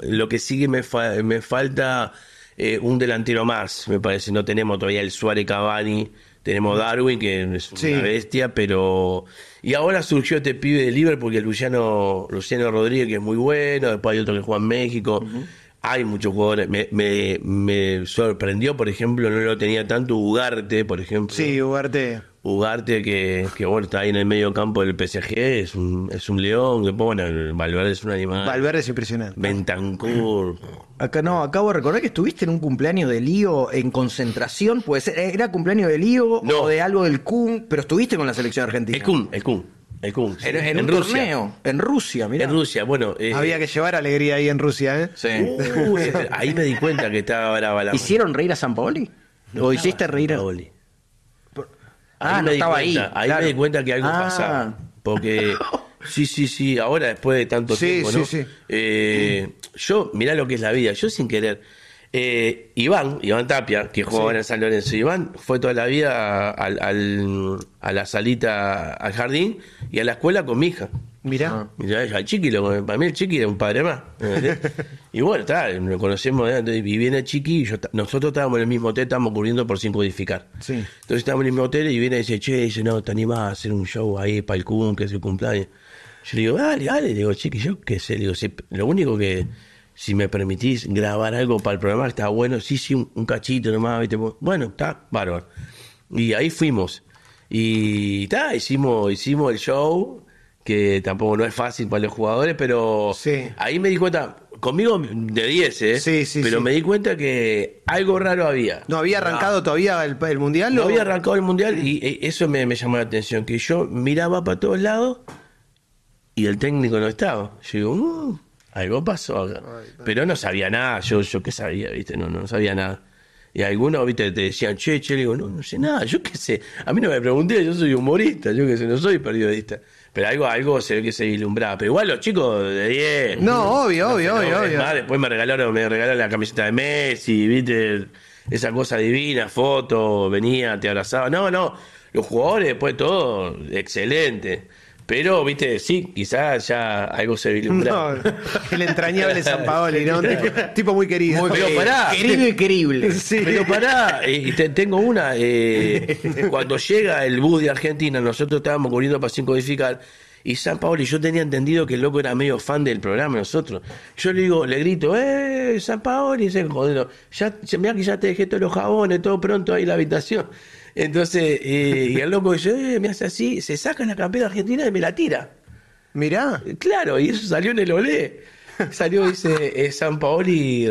lo que sigue me, me falta eh, un delantero más, me parece. No tenemos todavía el Suárez Cavani, tenemos Darwin, que es una bestia, pero. Y ahora surgió este pibe de libre porque Luciano, Luciano Rodríguez, que es muy bueno, después hay otro que juega en México. Hay muchos jugadores. Me, me, me, sorprendió, por ejemplo, no lo tenía tanto Ugarte, por ejemplo. Sí, Ugarte. Ugarte, que, que bueno, está ahí en el medio campo del PSG, es un, es un león. Que, bueno, Valverde es un animal. Valverde es impresionante. Bentancur. Acá no, acabo de recordar que estuviste en un cumpleaños de Lío en concentración. Puede eh, ¿era cumpleaños de Lío o de algo del Kun? Pero estuviste con la selección argentina. El Kun, el Kun. El Kun, en, Rusia. torneo, en Rusia, mira. En Rusia, bueno. Eh, Había que llevar alegría ahí en Rusia, ¿eh? Sí. [LAUGHS] ahí me di cuenta que estaba brava ¿Hicieron reír a San Paoli? ¿O hiciste reír a Paoli? Ah, ahí estaba ahí. Ahí me di cuenta que algo pasa. Ah. pasaba. Porque. [LAUGHS] Sí, sí, sí, ahora después de tanto tiempo, ¿no? Eh, yo, mirá lo que es la vida, yo sin querer. Eh, Iván, Iván Tapia, que jugaba en San Lorenzo, Iván fue toda la vida a la salita, al jardín y a la escuela con mi hija. Mirá. Ah, mirá, el Chiqui, lo, para mí el Chiqui era un padre más. [LAUGHS] y bueno, tal, lo conocemos, y ¿eh? viene el Chiqui nosotros estábamos en el mismo hotel, estábamos cubriendo por sin codificar. Sí. Entonces estábamos en el mismo hotel y viene y dice, che, dice, no, te animás a hacer un show ahí para el cum, que es el cumpleaños. Yo le digo, dale, dale, le digo, Chiqui, yo qué sé, le digo, lo único que si me permitís grabar algo para el programa, está bueno, sí, sí, un, cachito nomás, bueno, está bárbaro. Y ahí fuimos. Y está, hicimos, hicimos el show, que tampoco no es fácil para los jugadores, pero ahí me di cuenta, conmigo de 10, ¿eh? pero me di cuenta que algo raro había. ¿No había ah. arrancado todavía el, Mundial? No había arrancado el Mundial y, eso me, llamó la atención, que yo miraba para todos lados y el técnico no estaba. Yo digo, mm, algo pasó acá. Pero no sabía nada, yo, yo qué sabía, ¿viste? No, no sabía nada. Y algunos, viste, te decían, che, che, le digo, no, no sé nada, yo qué sé. A mí no me pregunté, yo soy humorista, yo qué sé, no soy periodista. Pero algo, algo se ve que se ilumbraba. Pero igual los chicos de 10. No, obvio, obvio, obvio, obvio. después me regalaron, me regalaron la camiseta de Messi, viste, esa cosa divina, foto, venía, te abrazaba. No, no. Los jugadores, después todo, excelente. Pero, viste, sí, quizás ya algo se vislumbra. el entrañable San Paoli, ¿no? [LAUGHS] tipo, muy querido. Muy querido. Querido y querible. Pero pará, y tengo una. Eh, [LAUGHS] cuando llega el bus de Argentina, nosotros estábamos corriendo para sin codificar. Y San Paoli, yo tenía entendido que el loco era medio fan del programa nosotros. Yo le digo, le grito, ¡eh! San Paoli, y dice, joder, ya, mirá que ya te dejé todos los jabones, todo pronto ahí la habitación. Entonces, eh, y el loco dice, eh, me hace así, se saca la campera argentina y me la tira. Mirá. Eh, claro, y eso salió en el Olé. Salió, dice, San Paoli,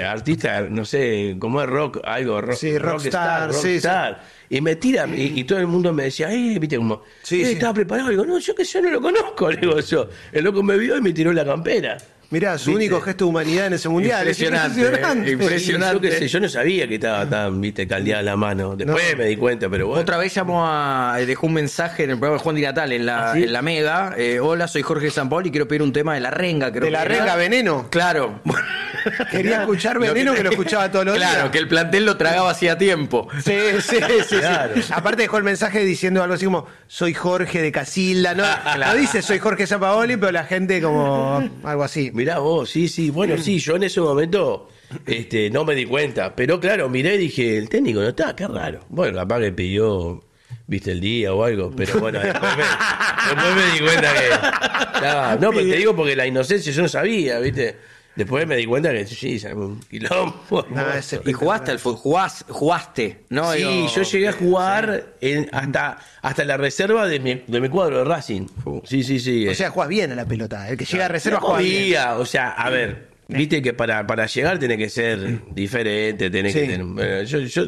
artista, no sé, como es rock, algo, rock, rockstar, rockstar, Y me tira, y, todo el mundo me decía, eh, viste, como, sí, estaba preparado. Y digo, no, yo que yo no lo conozco, [LAUGHS] digo yo. El loco me vio y me tiró la campera. Mirá, su único gesto de humanidad en ese mundial. Impresionante. Es impresionante. ¿eh? Yo, no sabía que estaba tan, viste, caldeada la mano. Después me di cuenta, pero bueno. Otra vez llamó a. Eh, dejó un mensaje en el programa de Juan Di ah, en la, Mega. Eh, hola, soy Jorge San y quiero pedir un tema de la renga, creo. ¿De la renga veneno? Claro. Quería escuchar veneno que, lo escuchaba todos los claro, Claro, que el plantel lo tragaba hacía tiempo. Sí, sí, sí, claro. Aparte dejó el mensaje diciendo algo así como, soy Jorge de Casilda. No, ah, dice soy Jorge Zapaoli pero la gente como algo así. Mirá vos, sí, sí. Bueno, sí, yo en ese momento este, no me di cuenta. Pero claro, miré y dije, el técnico no está, qué raro. Bueno, capaz que pidió viste el día o algo, pero bueno, después me, di cuenta que. no, pero te digo porque la inocencia yo no sabía, viste. Después me di cuenta que sí, [LAUGHS] y jugaste al fútbol, jugaste, ¿no? Sí, yo llegué a eh, jugar hasta, hasta la reserva de mi, cuadro de Racing. Sí, sí, sí. O sea, jugás bien a la pelota. El que llega a reserva juega bien. O sea, a ver, Viste que para, para llegar tiene que ser diferente, tenés que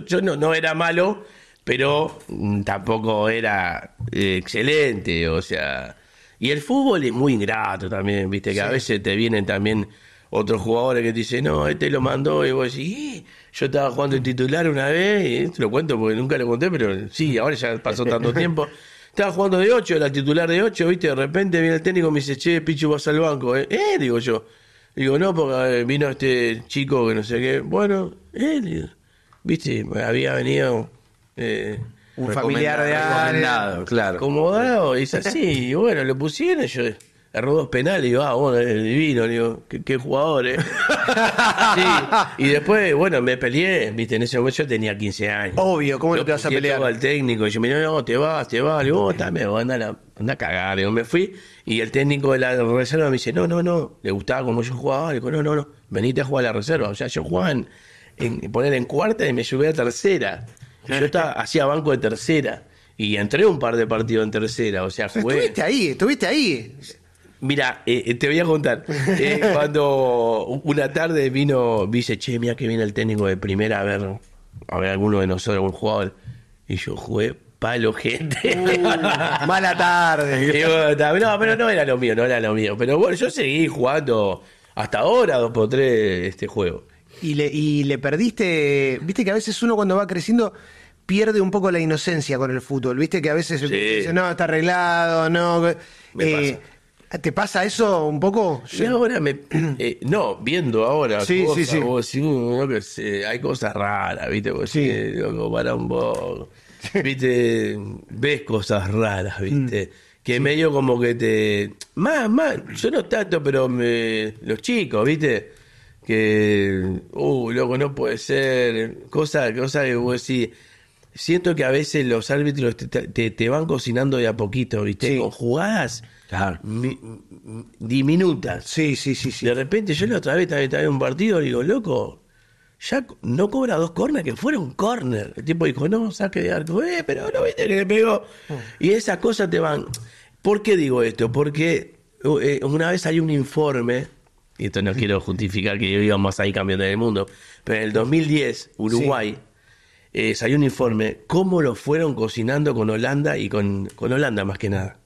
yo, no, no, era malo, pero mm, tampoco era eh, excelente, o sea. Y el fútbol es muy ingrato también, viste, que a veces te vienen también otros jugadores que te dicen, no, este lo mandó, y vos decís, eh, yo estaba jugando el titular una vez, y te lo cuento porque nunca lo conté, pero sí, ahora ya pasó tanto [LAUGHS] tiempo. Estaba jugando de 8, era titular de 8, viste, de repente viene el técnico y me dice, che, Pichu, vas al banco, eh, eh" digo yo. Digo, no, porque eh, vino este chico que no sé qué. Bueno, ¿eh? viste, había venido. un familiar de lado, claro. Acomodado, y es [LAUGHS] así. Y bueno, lo pusieron. Yo erró dos penales y va, ah, bueno, divino, digo, qué, qué jugador, ¿eh? [LAUGHS] Y después, bueno, me peleé, viste, en ese momento yo tenía 15 años. Obvio, ¿cómo no te vas a pelear? al técnico y yo me digo no, te vas, te vas, le digo, oh, vos también, vos anda, a cagar, yo me fui y el técnico de la reserva me dice, no, no, no, le gustaba como yo jugaba, le digo, no, no, no, venite a jugar a la reserva, o sea, yo jugaba en, poner en cuarta y me subí a tercera. yo estaba, hacía banco de tercera. Y entré un par de partidos en tercera, o sea, jugué. Estuviste ahí, estuviste ahí. Mira, eh, eh, te voy a contar. Eh, [LAUGHS] cuando una tarde vino, dice, che, mira que viene el técnico de primera a ver, a ver alguno de nosotros, algún jugador. Y yo jugué palo, gente. [LAUGHS] Uh, mala tarde. no, pero no era lo mío, no era lo mío. Pero bueno, yo seguí jugando hasta ahora dos por tres este juego. Y le, y le perdiste, viste que a veces uno cuando va creciendo pierde un poco la inocencia con el fútbol, viste que a veces dice, no, está arreglado, no. ¿Te pasa eso un poco? ahora me. [CLEARS THROAT] Eh, no, viendo ahora. Sí, sí, sí. Uh, hay cosas raras, ¿viste? sí. Eh, para un poco. ¿Viste? Ves cosas raras, ¿viste? Mm. Que medio como que te. Más, más. Yo no tanto, pero me, los chicos, ¿viste? Que. Uh, loco, no puede ser. Cosas cosa que vos decís siento que a veces los árbitros te, van cocinando de a poquito, ¿viste? Con jugadas Claro. Sí, sí, sí, sí. De repente yo la otra vez estaba en un partido y digo, loco, ya no cobra dos corners que fuera un córner. El tipo dijo, no, saque de arco, eh, pero no viste que le pegó. Ah. Y esas cosas te van. ¿Por qué digo esto? Porque eh, eh, una vez hay un informe, y esto no [LAUGHS] quiero justificar que íbamos ahí cambiando el mundo, pero en el 2010, Uruguay. Eh, salió un informe, cómo lo fueron cocinando con Holanda y con, con Holanda más que nada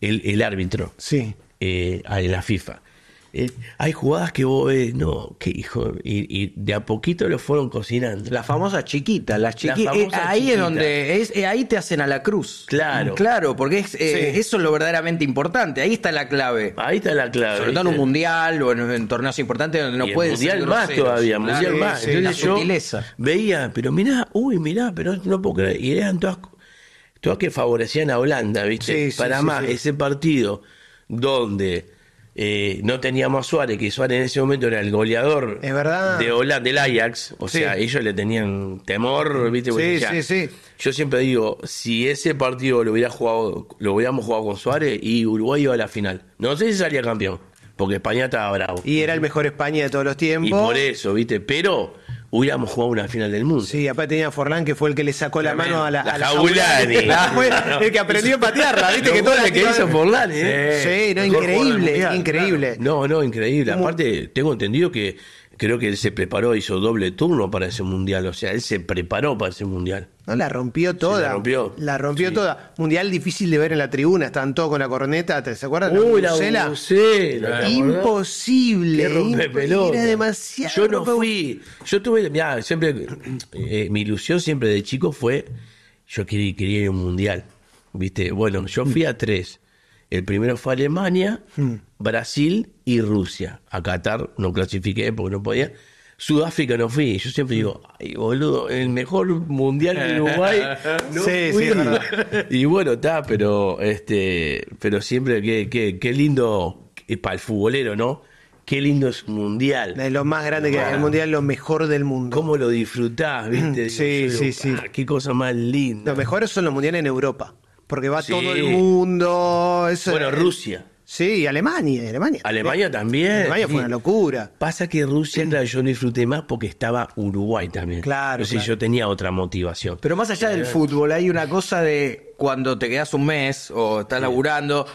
el, árbitro sí. Eh, la FIFA. Eh, hay jugadas que vos no, que hijo. Y, de a poquito lo fueron cocinando. La famosa chiquita, las chiquitas, eh, ahí es donde. Es, eh, ahí te hacen a la cruz. Claro. Claro, porque es, eso es lo verdaderamente importante. Ahí está la clave. Ahí está la clave. Sobre todo en un mundial o en, torneos importantes donde no puedes. más todavía, mundial más. yo veía, pero mirá, uy, mirá, pero no puedo creer. Y eran todas todas que favorecían a Holanda, ¿viste? Sí, Para más, ese partido donde eh, no teníamos a Suárez, que Suárez en ese momento era el goleador de Holanda, del Ajax, o sea, ellos le tenían temor, ¿viste? sí, sí, sí. Yo siempre digo, si ese partido lo hubiera jugado, lo hubiéramos jugado con Suárez y Uruguay iba a la final. No sé si salía campeón, porque España estaba bravo. Y era el mejor España de todos los tiempos. Y por eso, ¿viste? Pero hubiéramos jugado una final del mundo. Sí, aparte tenía Forlán que fue el que le sacó la, mano a la, [LAUGHS] el que aprendió a patearla, viste que todo lo que hizo Forlán, ¿eh? Sí, no, increíble, increíble. No, no, increíble. Aparte, tengo entendido que creo que él se preparó, hizo doble turno para ese mundial, o sea, él se preparó para ese mundial. No, la rompió toda. la rompió. La rompió toda. Mundial difícil de ver en la tribuna, estaban todos con la corneta, ¿te se acuerdan? Uy, la Imposible. ¿eh? Rompe Era demasiado. Yo no fui. Yo tuve, siempre, eh, mi ilusión siempre de chico fue, yo quería, ir a un mundial. Viste, bueno, yo fui a tres. El primero fue Alemania, hmm. Brasil y Rusia. A Qatar no clasifiqué porque no podía. Sudáfrica no fui. Yo siempre digo, ay, boludo, el mejor mundial de Uruguay. [LAUGHS] No sí, sí, [LAUGHS] Y bueno, está, pero este, pero siempre qué qué, lindo eh, para el futbolero, ¿no? Qué lindo es mundial. Es lo más grande que ah. es el mundial, lo mejor del mundo. ¿Cómo lo disfrutás, viste? sí, sí, sí. Ah, qué cosa más linda. Los mejores son los mundiales en Europa porque va todo el mundo. bueno, eh, Rusia. Sí, Alemania, Alemania. Alemania también. Alemania fue una locura. Pasa que Rusia, yo yo disfruté más porque estaba Uruguay también. Claro. Entonces yo tenía otra motivación. Pero más allá del eh. fútbol, hay una cosa de cuando te quedas un mes o estás laburando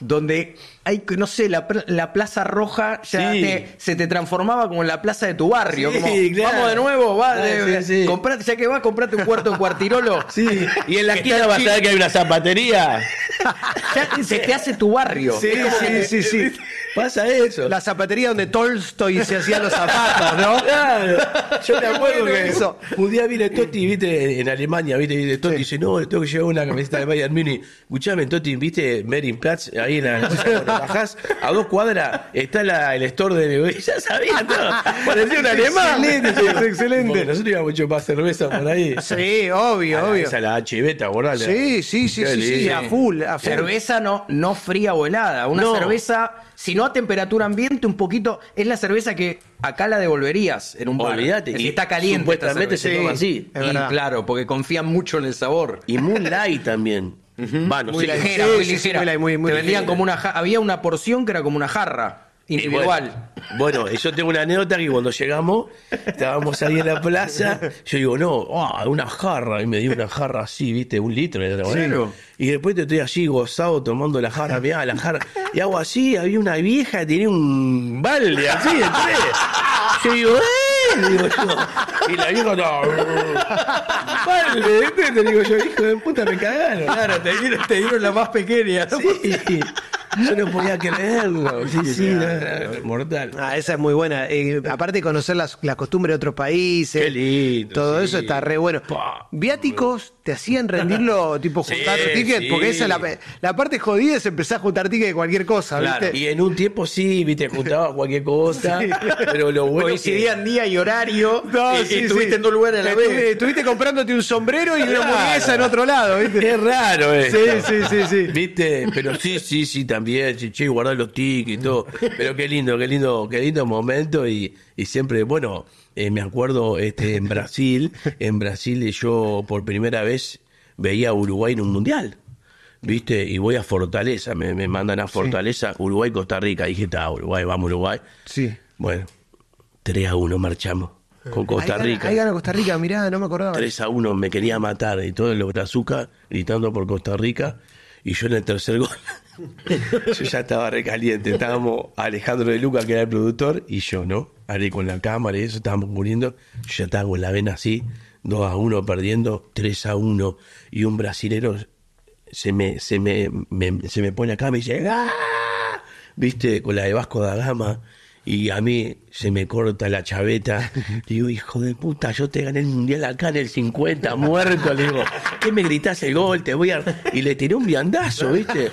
donde hay, no sé, la, Plaza Roja ya se te transformaba como la plaza de tu barrio. Vamos de nuevo, va, ah, de, ya que vas, comprate un cuarto en Cuartirolo. [LAUGHS] Y en la esquina vas a ver que hay una zapatería. [LAUGHS] ya se te hace tu barrio. Sí, sí, sí, sí. Pasa eso. La zapatería donde Tolstoy se hacía los zapatos, ¿no? Claro. Yo me acuerdo que eso. un día vine Totti, viste, en Alemania, viste, y Totti dice, no, tengo que llevar una camiseta de Bayern Mini. Escuchame, Totti, viste, Merinplatz, ahí en la [LAUGHS] a dos cuadras está el store de bebé. Ya sabía todo. Parecía un alemán. Excelente, es excelente. nosotros íbamos mucho más cerveza por ahí. Sí, obvio, ah, obvio. Esa la H guardale. Sí, sí, sí, sí, a full, a full. Cerveza no, no fría o helada. Una cerveza si no a temperatura ambiente, un poquito. Es la cerveza que acá la devolverías en un bar. Olvídate. Si está caliente. Supuestamente se toma así. y claro, porque confían mucho en el sabor. Y muy light también. muy, ligera, muy ligera, vendían como una. Había una porción que era como una jarra igual Bueno, yo tengo una anécdota que cuando llegamos, estábamos ahí en la plaza, yo digo, no, ah, una jarra, y me dio una jarra así, viste, un litro. y después te estoy allí gozado tomando la jarra, mirá, la jarra. Y hago así, había una vieja que tenía un balde así de tres. Yo digo, ¡eh! [LAUGHS] Y la vieja, no. Vale, te digo yo, hijo de puta, me cagaron. Claro, te dieron, la más pequeña. Sí. Yo no podía creerlo. Sí, sí, mortal. Ah, esa es muy buena. Eh, aparte de conocer las, las, costumbres de otros países. Qué lindo. Todo eso está re bueno. Viáticos te hacían rendirlo, [LAUGHS] tipo juntar tickets, porque esa la, parte jodida es empezar a juntar tickets de cualquier cosa, claro. Y en un tiempo sí, viste, juntabas cualquier cosa. [LAUGHS] Pero lo bueno. Coincidían día y horario eh, estuviste en dos lugares a la vez. Estuviste comprándote un sombrero y una hamburguesa en otro lado, ¿viste? Qué raro, ¿eh? Sí, sí, sí, sí. ¿Viste? Pero sí, sí, sí, también. guardar los tickets y todo. Pero qué lindo, qué lindo, qué lindo momento y, siempre, bueno, eh, me acuerdo este, en Brasil, en Brasil yo por primera vez veía a Uruguay en un mundial. ¿viste? Y voy a Fortaleza, me, mandan a Fortaleza, Uruguay, Costa Rica. Y dije, está, Uruguay, vamos Uruguay. Sí. Bueno, 3 a 1 marchamos con Costa Rica. ahí gana Costa Rica, mirá, no me acordaba. 3 a 1 me quería matar y todo el Brazuca gritando por Costa Rica y yo en el tercer gol. [LAUGHS] yo ya estaba recaliente. Estábamos Alejandro de Luca, que era el productor, y yo, ¿no? Haré con la cámara y eso, estábamos muriendo. Yo ya estaba con la vena así, 2 a 1 perdiendo, 3 a 1. Y un brasilero se me, se me, se me pone acá, me dice, ¡Ah! ¿Viste? Con la de Vasco da Gama y a mí se me corta la chaveta. [LAUGHS] Digo, hijo de puta, yo te gané el mundial acá en el 50, muerto. Le digo, ¿qué me gritás el gol? Te voy a. Y le tiré un viandazo, ¿viste?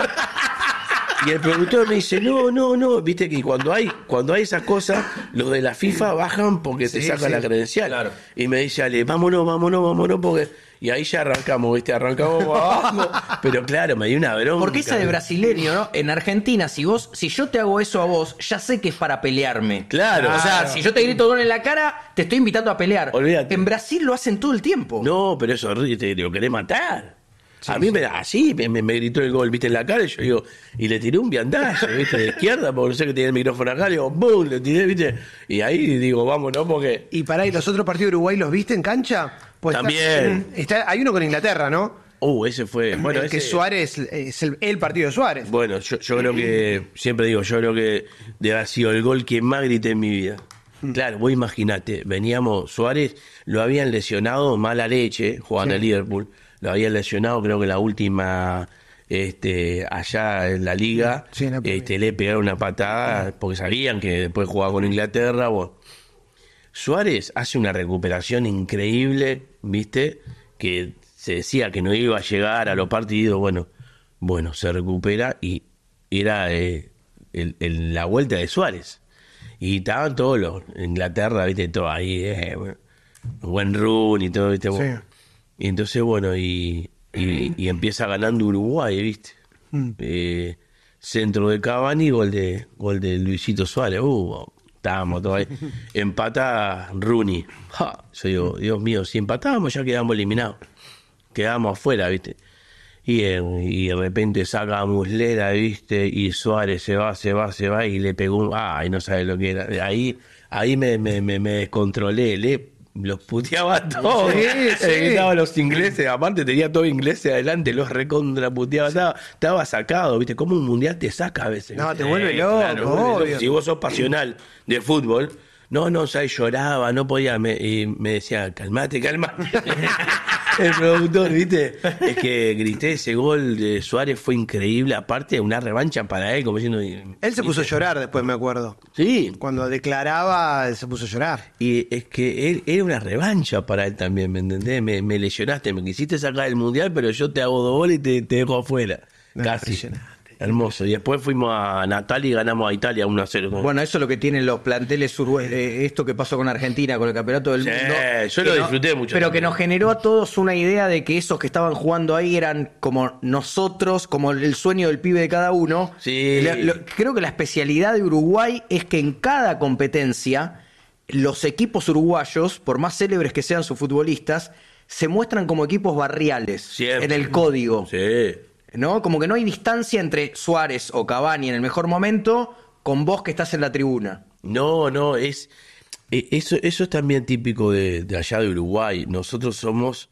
Y el productor me dice, no, no, no. Viste que cuando hay, cuando hay esas cosas, los de la FIFA bajan porque te saca sacan la credencial. Y me dice, Ale, vámonos, vámonos, vámonos, porque. Y ahí ya arrancamos, ¿viste? Arrancamos abajo. [LAUGHS] Pero claro, me dio una bronca. Porque esa de brasileño, ¿no? En Argentina, si vos, si yo te hago eso a vos, ya sé que es para pelearme. Claro. O sea, si yo te grito don en la cara, te estoy invitando a pelear. Olvídate. En Brasil lo hacen todo el tiempo. No, pero eso te lo querés matar a mí me, así me, gritó el gol, viste, en la cara, y yo digo, y le tiré un viandazo, viste, de izquierda, porque no sé que tiene el micrófono acá, le digo, ¡boom! Le tiré, viste, y ahí digo, vámonos, porque. Y para ahí, los otros partidos de Uruguay los viste en cancha? Pues También. Mm, está, hay uno con Inglaterra, ¿no? Uh, ese fue. Bueno, es que Suárez es el, partido de Suárez. Bueno, yo, creo que, siempre digo, yo creo que debe sido el gol que más grité en mi vida. Mm. Claro, vos imaginate, veníamos, Suárez lo habían lesionado mala leche jugando a Liverpool lo había lesionado, creo que la última este, allá en la liga, este, le pegaron una patada porque sabían que después jugaba con Inglaterra. Suárez hace una recuperación increíble, ¿viste? Que se decía que no iba a llegar a los partidos. Bueno, bueno se recupera y era eh, la vuelta de Suárez. Y estaban todos los Inglaterra, ¿viste? Todo ahí, eh, buen run y todo, ¿viste? Sí. Y entonces, bueno, y, empieza ganando Uruguay, ¿viste? Mm. Eh, centro de Cavani, gol de, gol de Luisito Suárez. Uh, estábamos todos [LAUGHS] Empata Rooney. yo digo, Dios mío, si empatábamos ya quedamos eliminados. quedamos afuera, ¿viste? Y, y de repente saca Muslera, ¿viste? Y Suárez se va, se va, se va y le pegó un... ¡Ay, no sabe lo que era! Ahí, ahí me, me descontrolé, le los puteaba todos. [LAUGHS] los ingleses, aparte tenía todo inglés adelante, los recontraputeaba. Estaba, estaba sacado, ¿viste? Como un mundial te saca a veces. No, te vuelve loco. Si vos sos pasional de fútbol, no, no, o sea, lloraba, no podía. y me decía, calmate, calmate. [LAUGHS] el productor, ¿viste? Es que grité ese gol de Suárez, fue increíble. Aparte, una revancha para él, como diciendo. Él se puso a llorar después, me acuerdo. Sí. Cuando declaraba, se puso a llorar. Y es que él, era una revancha para él también, ¿me entendés? Me, me lesionaste, me quisiste sacar del mundial, pero yo te hago dos goles y te, dejo afuera. Casi. Hermoso. Y después fuimos a Natal y ganamos a Italia 1 a 0. Bueno, eso es lo que tienen los planteles de Esto que pasó con Argentina, con el campeonato del sí, Yo lo disfruté mucho. Pero que nos generó a todos una idea de que esos que estaban jugando ahí eran como nosotros, como el sueño del pibe de cada uno. Sí. creo que la especialidad de Uruguay es que en cada competencia, los equipos uruguayos, por más célebres que sean sus futbolistas, se muestran como equipos barriales en el código. Sí. ¿no? Como que no hay distancia entre Suárez o Cavani en el mejor momento con vos que estás en la tribuna. No, no, es. E, eso, eso es también típico de, allá de Uruguay. Nosotros somos.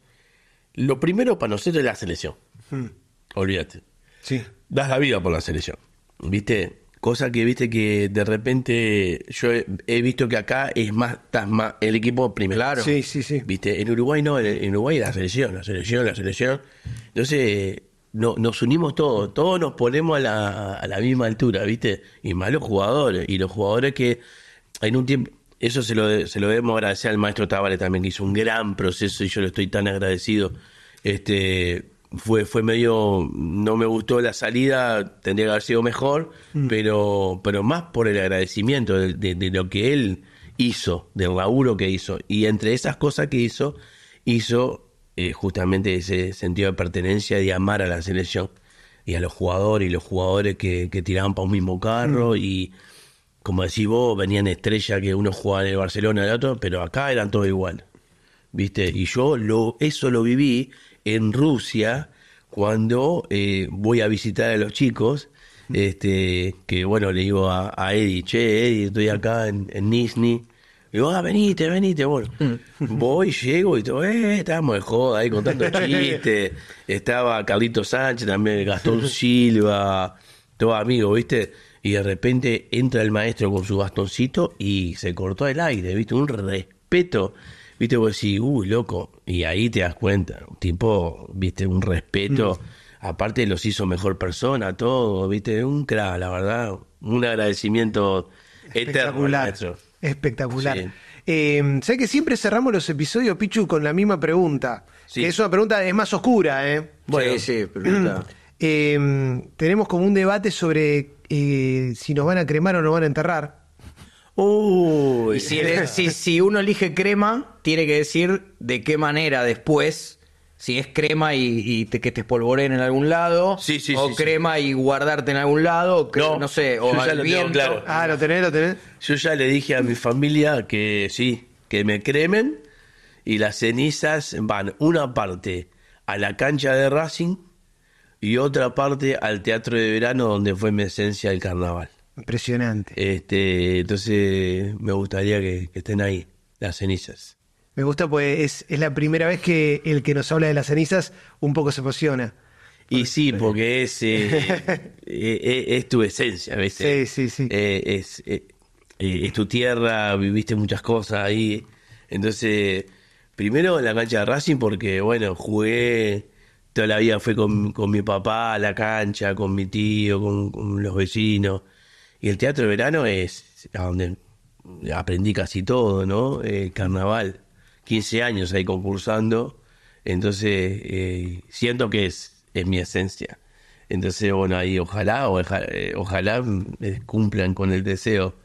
Lo primero para nosotros es la selección. Hmm. Olvídate. Sí. Das la vida por la selección. ¿Viste? Cosa que viste que de repente yo he, visto que acá es más, más el equipo primero. Claro. Sí, sí, sí. ¿Viste? En Uruguay no, en, en Uruguay la selección, la selección, la selección. Entonces, nos unimos todos, todos nos ponemos a la, a la misma altura, ¿viste? Y más los jugadores, y los jugadores que en un tiempo, eso se lo, se lo debemos agradecer al maestro Tavares también, que hizo un gran proceso y yo le estoy tan agradecido. Este, fue, fue medio, no me gustó la salida, tendría que haber sido mejor, mm. pero, pero más por el agradecimiento de, de, lo que él hizo, del laburo que hizo. Y entre esas cosas que hizo, hizo eh, justamente ese sentido de pertenencia y amar a la selección y a los jugadores y los jugadores que, tiraban para un mismo carro mm. y como decís vos, venían estrellas que uno jugaba en el Barcelona y el otro, pero acá eran todos igual. ¿Viste? Y yo lo, eso lo viví en Rusia cuando eh, voy a visitar a los chicos mm. este, que bueno, le digo a, a Eddie, che, Eddie, estoy acá en, en digo, ah, venite, venite, vos. Mm. Voy, llego y todo, eh, estábamos de joda ahí contando [LAUGHS] chistes. Estaba Carlito Sánchez también, Gastón [LAUGHS] Silva, Todos amigos, ¿viste? Y de repente entra el maestro con su bastoncito y se cortó el aire, ¿viste? Un respeto. ¿Viste? Vos decís, uy, loco. Y ahí te das cuenta, Un tipo, ¿viste? Un respeto. Mm. Aparte los hizo mejor persona, todo, ¿viste? Un crack, la verdad. Un agradecimiento eterno. Espectacular. Espectacular. sé em, que siempre cerramos los episodios, Pichu, con la misma pregunta. Que es una pregunta, es más oscura, ¿eh? Bueno, sí, sí, pregunta. [CLEARS THROAT] Em, tenemos como un debate sobre eh, si nos van a cremar o nos van a enterrar. Uy, si uno elige crema, tiene que decir de qué manera después si es crema y, que te espolvoreen en algún lado. o crema y guardarte en algún lado. no, sé. O al viento. Ah, lo tenés, lo tenés. Yo ya le dije a mi familia que sí, que me cremen y las cenizas van una parte a la cancha de Racing y otra parte al teatro de verano donde fue mi esencia el carnaval. Impresionante. Este, entonces me gustaría que estén ahí las cenizas. Me gusta pues es, la primera vez que el que nos habla de las cenizas un poco se emociona. Y sí, porque es, eh, [LAUGHS] eh, eh, es, tu esencia, ¿viste? Sí, sí, sí. es, tu tierra, viviste muchas cosas ahí. Entonces, primero la cancha de Racing, porque bueno, jugué, toda la vida fue con, mi papá a la cancha, con mi tío, con, los vecinos. Y el teatro de verano es donde aprendí casi todo, ¿no? carnaval. 15 años ahí concursando, entonces eh, siento que es, es mi esencia. Entonces, bueno, ahí ojalá, eh, ojalá, eh, cumplan con el deseo.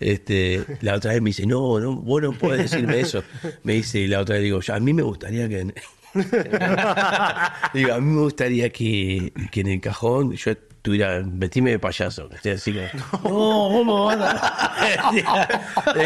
Este, la otra vez me dice, no, no, vos no puedes decirme eso. Me dice, la otra vez digo, a mí me gustaría que... [LAUGHS] digo, a mí me gustaría que, en el cajón tuviera, vestime de payaso. así [LAUGHS] no, ¿cómo [LAUGHS]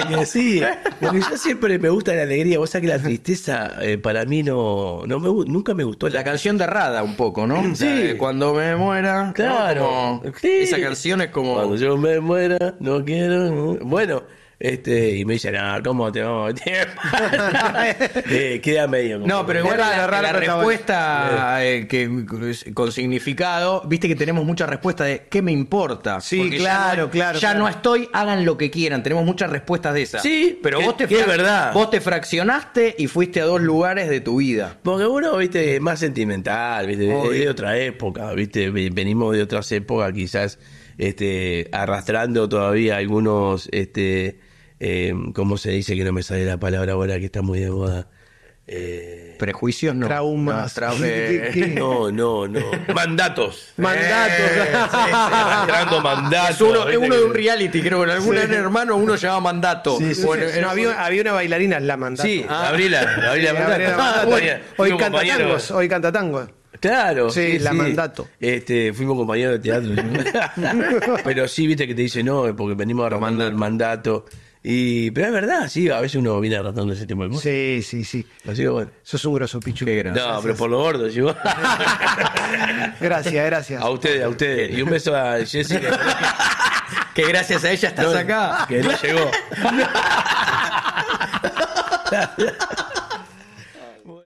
que sí, yo siempre me gusta la alegría, vos sabés que la tristeza eh, para mí no, no me, nunca me gustó. La canción de Rada un poco, ¿no? Sí. cuando me muera. Claro. Esa canción es como... Cuando yo me muera, no quiero... Bueno... Este, y me dicen, ¿cómo te vamos a meter? [LAUGHS] Eh, queda medio. no, pero igual la, la, respuesta eh. Eh, que, con significado, viste que tenemos muchas respuestas de ¿qué me importa? Sí, claro, claro. Ya no estoy, hagan lo que quieran. Tenemos muchas respuestas de esas. Sí, pero vos te, verdad. vos te fraccionaste y fuiste a dos lugares de tu vida. Porque uno, viste, más sentimental, viste, de otra época, viste, venimos de otras épocas quizás. Este, arrastrando todavía algunos este, eh, ¿cómo se dice que no me sale la palabra ahora que está muy de moda? Eh, Prejuicios no. Traumas. No, eh, no, no, no. [LAUGHS] Mandatos. Mandatos. Eh, [LAUGHS] mandatos. Es uno, de un reality, creo. En algún sí. hermano uno llamaba mandato. bueno, había, había, una bailarina, la mandato. Sí, ah. abrila mandato. Ah, hoy, canta tangos. Hoy canta tango. Claro. Sí, la mandato. Este, fuimos compañeros de teatro. [LAUGHS] pero sí, viste que te dice no, porque venimos a el mandato. Y, pero es verdad, sí, a veces uno viene arrastrando ese tema del mundo. Sí, sí, sí. Así que bueno. Sos un grosso pichu. No, pero por lo gordo, chivo [LAUGHS] gracias, gracias. A ustedes, a ustedes. Y un beso a Jessica. que [LAUGHS] gracias a ella estás acá. Que no llegó. [LAUGHS]